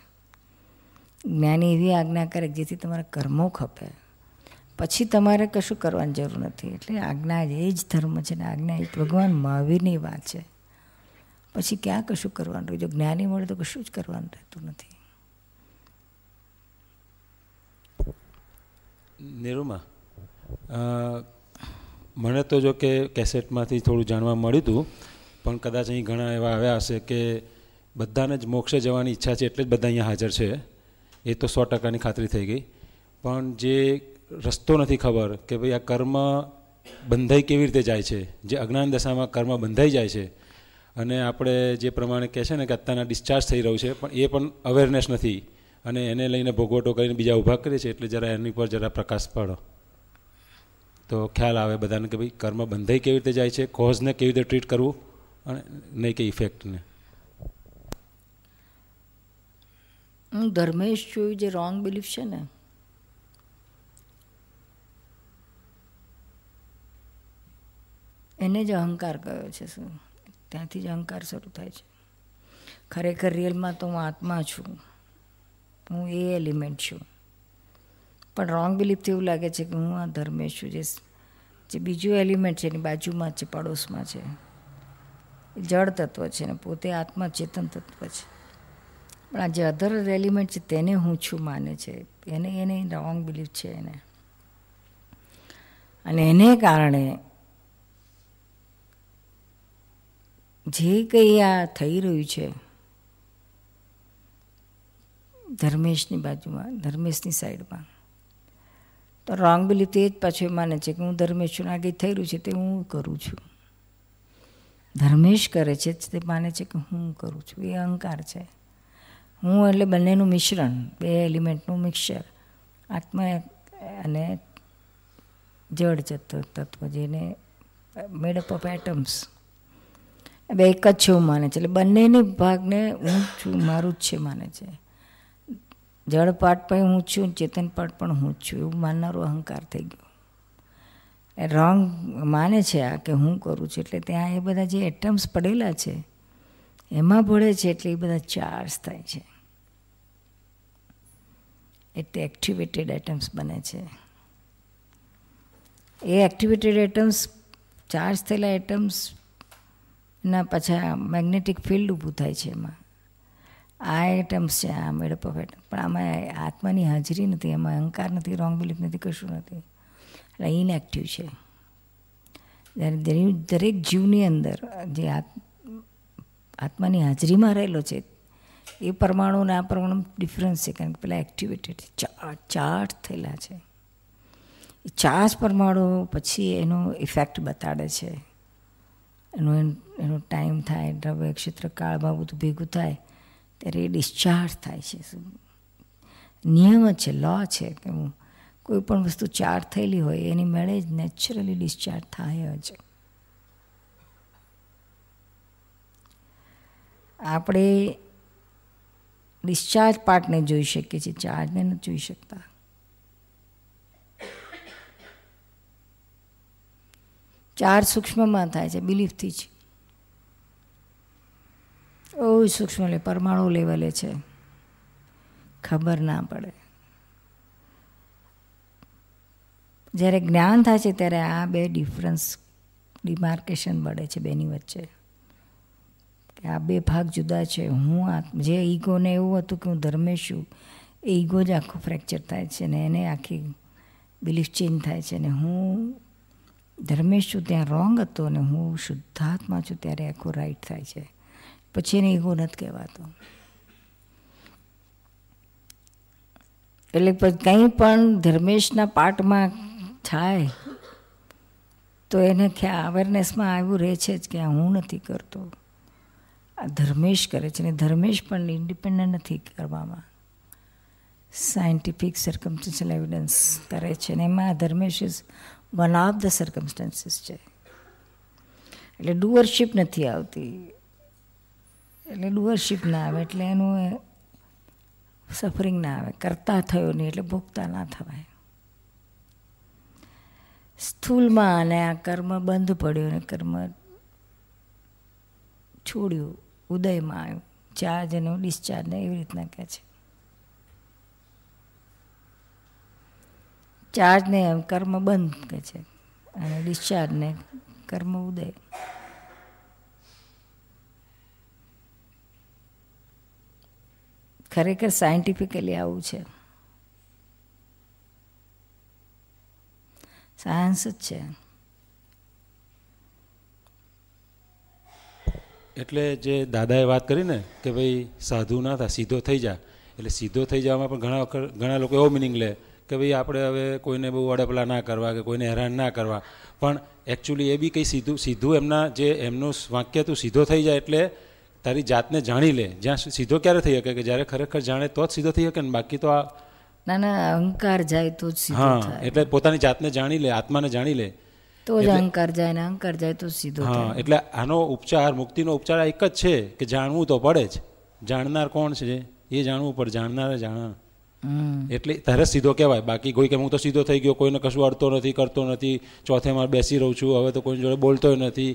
જ્ઞાની એવી આજ્ઞા કરે જેથી તમારા કર્મો ખપે પછી તમારે કશું કરવાની જરૂર નથી એટલે આજ્ઞા એ જ ધર્મ છે ને આજ્ઞા એ ભગવાન મહાવીરની વાત છે પછી ક્યાં કશું કરવાનું રહ્યું જો જ્ઞાની મળે તો કશું જ કરવાનું રહેતું નથી નિરૂમા મને તો જો કે કેસેટમાંથી થોડું જાણવા મળ્યું હતું પણ કદાચ અહીં ઘણા એવા આવ્યા હશે કે બધાને જ મોક્ષે જવાની ઈચ્છા છે એટલે જ બધા અહીંયા હાજર છે એ તો સો ટકાની ખાતરી થઈ ગઈ પણ જે રસ્તો નથી ખબર કે ભાઈ આ કર્મ બંધાઈ કેવી રીતે જાય છે જે અજ્ઞાન દશામાં કર્મ બંધાઈ જાય છે અને આપણે જે પ્રમાણે કહે છે ને કે અત્યારના ડિસ્ચાર્જ થઈ રહ્યું છે પણ એ પણ અવેરનેસ નથી અને એને લઈને ભોગવટો કરીને બીજા ઊભા કરીએ છીએ એટલે જરા એની પર જરા પ્રકાશ પાડો તો ખ્યાલ આવે બધાને કે ભાઈ કર્મ બંધાઈ કેવી રીતે જાય છે કોઝને કેવી રીતે ટ્રીટ કરવું અને નહીં કે ઇફેક્ટને હું ધર્મેશ જોયું જે રોંગ બિલીફ છે ને એને જ અહંકાર કહ્યો છે શું ત્યાંથી જ અહંકાર શરૂ થાય છે ખરેખર રિયલમાં તો હું આત્મા છું હું એ એલિમેન્ટ છું પણ રોંગ બિલીફથી એવું લાગે છે કે હું આ ધર્મેશ છું જે જે બીજું એલિમેન્ટ છે એની બાજુમાં છે પડોશમાં છે જળ તત્વ છે ને પોતે આત્મા ચેતન તત્વ છે પણ આ જે અધર એલિમેન્ટ છે તેને હું છું માને છે એને એને રોંગ બિલીફ છે એને અને એને કારણે જે કંઈ આ થઈ રહ્યું છે ધર્મેશની બાજુમાં ધર્મેશની સાઈડમાં તો રોંગ બિલીફ તો એ જ પાછું એ માને છે કે હું ધર્મેશ છું આગળ થઈ રહ્યું છે તે હું કરું છું ધર્મેશ કરે છે તે માને છે કે હું કરું છું એ અહંકાર છે હું એટલે બંનેનું મિશ્રણ બે એલિમેન્ટનું મિક્સર આત્મા અને જળ તત્વ જેને મેડ અપ ઓફ એટમ્સ બે એક જ છે એવું માને છે એટલે બંનેની ભાગને હું છું મારું જ છે માને છે જળ જળપાટ પણ હું છું ચેતનપાટ પણ હું છું એવું માનનારો અહંકાર થઈ ગયો એ રોંગ માને છે આ કે હું કરું છું એટલે ત્યાં એ બધા જે એટમ્સ પડેલા છે એમાં ભળે છે એટલે એ બધા ચાર્જ થાય છે એટલે એક્ટિવેટેડ એટમ્સ બને છે એ એક્ટિવેટેડ એટમ્સ ચાર્જ થયેલા એટમ્સ ના પાછા મેગ્નેટિક ફિલ્ડ ઊભું થાય છે એમાં આ આઇટમ્સ છે આ મેડઅપ ઓફ પણ આમાં આત્માની હાજરી નથી એમાં અહંકાર નથી રોંગ બિલીફ નથી કશું નથી એટલે ઇનએક્ટિવ છે જ્યારે દરેક જીવની અંદર જે આત્માની હાજરીમાં રહેલો છે એ પરમાણુ અને આ પરમાણુ ડિફરન્સ છે કારણ કે પેલા એક્ટિવેટેડ ચાર્જ થયેલા છે એ ચાર્જ પરમાણુ પછી એનો ઇફેક્ટ બતાડે છે એનો એનો ટાઈમ થાય દ્રવ્ય ક્ષેત્ર કાળમાં બધું ભેગું થાય ત્યારે એ ડિસ્ચાર્જ થાય છે શું નિયમ જ છે લો છે કે હું કોઈ પણ વસ્તુ ચાર્જ થયેલી હોય એની મેળે જ નેચરલી ડિસ્ચાર્જ થાય જ આપણે ડિસ્ચાર્જ પાર્ટને જોઈ શકીએ છીએ ચાર્જને નથી જોઈ શકતા ચાર સૂક્ષ્મમાં થાય છે બિલીફથી જ બહુ સૂક્ષ્મ લે પરમાણુ લેવલે છે ખબર ના પડે જ્યારે જ્ઞાન થાય છે ત્યારે આ બે ડિફરન્સ ડિમાર્કેશન બળે છે બેની વચ્ચે કે આ બે ભાગ જુદા છે હું આ જે ઈગોને એવું હતું કે હું ધર્મે એ ઈગો જ આખું ફ્રેક્ચર થાય છે ને એને આખી બિલીફ ચેન્જ થાય છે ને હું ધર્મેશ છું ત્યાં રોંગ હતો અને હું શુદ્ધાત્મા છું ત્યારે આખું રાઈટ થાય છે પછી એને ઈગો નથી કહેવાતો એટલે કંઈ પણ ધર્મેશના પાઠમાં થાય તો એને અવેરનેસમાં આવ્યું રહે છે જ કે હું નથી કરતો આ ધર્મેશ કરે છે ને ધર્મેશ પણ ઇન્ડિપેન્ડન્ટ નથી કરવામાં સાયન્ટિફિક સર્કમસ્ટન્શિયલ એવિડન્સ કરે છે ને એમાં ધર્મેશ is one of the circumstances છે એટલે ડુઅરશીપ નથી આવતી એટલે ડુઅરશીપ ના આવે એટલે એનું સફરિંગ ના આવે કરતા થયો નહીં એટલે ભોગતા ના થવાય સ્થૂલમાં અને આ કર્મ બંધ પડ્યો ને કર્મ છોડ્યું ઉદયમાં આવ્યું ચાર્જ એનું ડિસ્ચાર્જ ને એવી રીતના કહે છે ચાર્જને કર્મ બંધ કે છે અને ડિસ્ચાર્જને કર્મ ઉદય ખરેખર સાયન્ટિફિકલી આવું છે સાયન્સ જ છે એટલે જે દાદાએ વાત કરી ને કે ભાઈ સાધુ ના થા સીધો થઈ જા એટલે સીધો થઈ જવામાં પણ ઘણા ઘણા લોકો એવો મિનિંગ લે કે ભાઈ આપણે હવે કોઈને બહુ અડપલા ના કરવા કે કોઈને હેરાન ના કરવા પણ એકચ્યુઅલી એ બી કંઈ સીધું સીધું એમના જે એમનું વાક્ય તું સીધો થઈ જાય એટલે તારી જાતને જાણી લે જ્યાં સીધો ક્યારે થઈ શકે કે જ્યારે ખરેખર જાણે તો જ સીધો થઈ શકે ને બાકી તો આ ના ના અહંકાર જાય તો હા એટલે પોતાની જાતને જાણી લે આત્માને જાણી લે તો જ અહંકાર જાય ને અહંકાર જાય તો સીધો હા એટલે આનો ઉપચાર મુક્તિનો ઉપચાર એક જ છે કે જાણવું તો પડે જ જાણનાર કોણ છે એ જાણવું પડે જાણનાર જાણનાર એટલે તારે સીધો કહેવાય બાકી કોઈ કે હું તો સીધો થઈ ગયો કોઈને કશું અડતો નથી કરતો નથી ચોથે ચોથેમાં બેસી રહું છું હવે તો કોઈ જોડે બોલતો નથી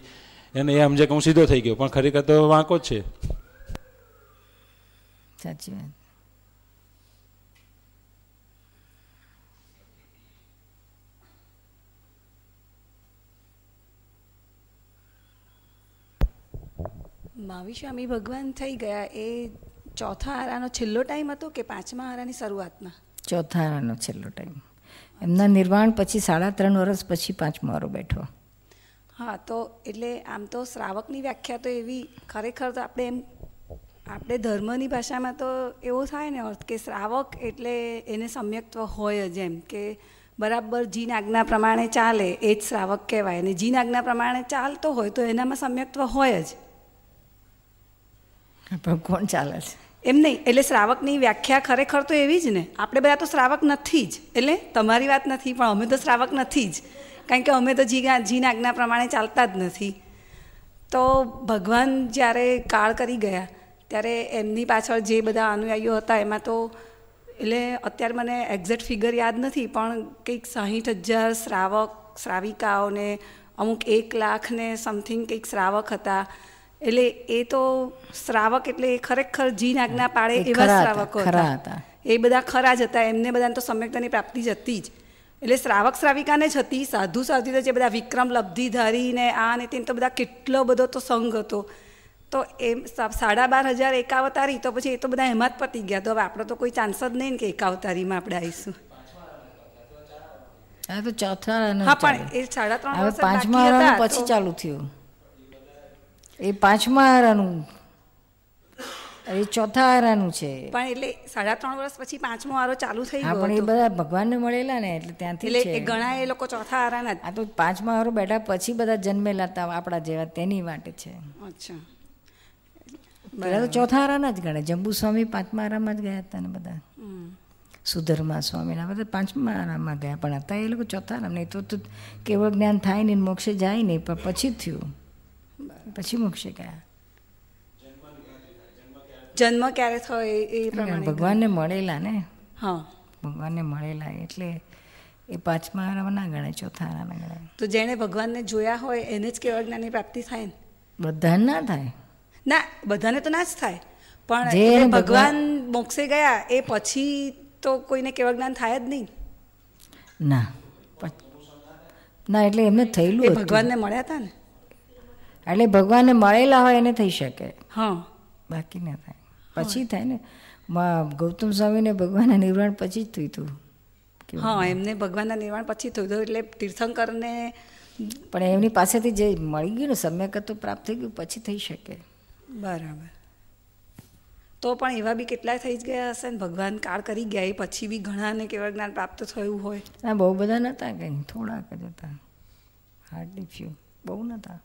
એને એ સમજે કે હું સીધો થઈ ગયો પણ ખરેખર તો વાંકો જ છે સાચી વાત માવી સ્વામી ભગવાન થઈ ગયા એ ચોથા આરાનો છેલ્લો ટાઈમ હતો કે પાંચમા આરાની શરૂઆતમાં ચોથા આરાનો છેલ્લો ટાઈમ એમના નિર્વાણ પછી સાડા ત્રણ વર્ષ પછી પાંચમો આરો બેઠો હા તો એટલે આમ તો શ્રાવકની વ્યાખ્યા તો એવી ખરેખર તો આપણે એમ આપણે ધર્મની ભાષામાં તો એવો થાય ને અર્થ કે શ્રાવક એટલે એને સમ્યક્ત્વ હોય જ એમ કે બરાબર જીન આજ્ઞા પ્રમાણે ચાલે એ જ શ્રાવક કહેવાય અને જીન આજ્ઞા પ્રમાણે ચાલતો હોય તો એનામાં સમ્યક્ત્વ હોય જ પણ કોણ ચાલે છે એમ નહીં એટલે શ્રાવકની વ્યાખ્યા ખરેખર તો એવી જ ને આપણે બધા તો શ્રાવક નથી જ એટલે તમારી વાત નથી પણ અમે તો શ્રાવક નથી જ કારણ કે અમે તો જીગા જીન આજ્ઞા પ્રમાણે ચાલતા જ નથી તો ભગવાન જ્યારે કાળ કરી ગયા ત્યારે એમની પાછળ જે બધા અનુયાયીઓ હતા એમાં તો એટલે અત્યારે મને એક્ઝેક્ટ ફિગર યાદ નથી પણ કંઈક સાહીઠ હજાર શ્રાવક શ્રાવિકાઓને અમુક એક લાખને સમથિંગ કંઈક શ્રાવક હતા એટલે એ તો શ્રાવક એટલે ખરેખર જી આજ્ઞા પાડે એવા શ્રાવકો હતા એ બધા ખરા જ હતા એમને બધાને તો સમ્યક્તાની પ્રાપ્તિ જ હતી જ એટલે શ્રાવક શ્રાવિકાને જ હતી સાધુ સાધુ જે બધા વિક્રમ લબ્ધિધારી આ ને તેને તો બધા કેટલો બધો તો સંઘ હતો તો એમ સાડા બાર હજાર એકાવતારી તો પછી એ તો બધા એમાં જ પતી ગયા તો હવે આપણો તો કોઈ ચાન્સ જ નહીં ને કે એકાવતારીમાં આપણે આવીશું હા તો ચોથા હા પણ એ સાડા ત્રણ પાંચમા પછી ચાલુ થયું એ પાંચમા આરાનું એ ચોથા આરાનું છે પણ એટલે સાડા ત્રણ વર્ષ પછી પાંચમો આરો ચાલુ થઈ ગયો પણ એ બધા ભગવાનને મળેલા ને એટલે ત્યાંથી એટલે ઘણા એ લોકો ચોથા આરાના આ તો પાંચમા આરો બેઠા પછી બધા જન્મેલા હતા આપણા જેવા તેની માટે છે અચ્છા બધા તો ચોથા આરાના જ ગણે જંબુ સ્વામી પાંચમા આરામાં જ ગયા હતા ને બધા સુધર્મા સ્વામીના બધા પાંચમા આરામાં ગયા પણ હતા એ લોકો ચોથા આરામ નહીં તો કેવળ જ્ઞાન થાય નહીં મોક્ષે જાય નહીં પણ પછી થયું પછી મોક્ષે ગયા જન્મ ક્યારે થયો એ પ્રમાણે ભગવાનને મળેલા ને હા ભગવાનને મળેલા એટલે એ પાંચમા આરામાં ના ગણાય ચોથા આરામાં ગણાય તો જેણે ભગવાનને જોયા હોય એને જ કેવળ જ્ઞાનની પ્રાપ્તિ થાય ને બધાને ના થાય ના બધાને તો ના જ થાય પણ જે ભગવાન મોક્ષે ગયા એ પછી તો કોઈને કેવળ જ્ઞાન થાય જ નહીં ના ના એટલે એમને થયેલું ભગવાનને મળ્યા હતા ને એટલે ભગવાનને મળેલા હોય એને થઈ શકે હા બાકી ના થાય પછી થાય ને ગૌતમ સ્વામીને ભગવાનના નિર્વાણ પછી જ થયું હતું હા એમને ભગવાનના નિર્વાણ પછી થયું હતું એટલે તીર્થંકરને પણ એમની પાસેથી જે મળી ગયું ને સમ્યકત્વ પ્રાપ્ત થઈ ગયું પછી થઈ શકે બરાબર તો પણ એવા બી કેટલાય થઈ જ ગયા હશે ને ભગવાન કાળ કરી ગયા એ પછી બી ઘણાને કેવા જ્ઞાન પ્રાપ્ત થયું હોય ના બહુ બધા નહોતા કંઈ થોડાક જ હતા હાર્ડલી ફ્યુ બહુ નહોતા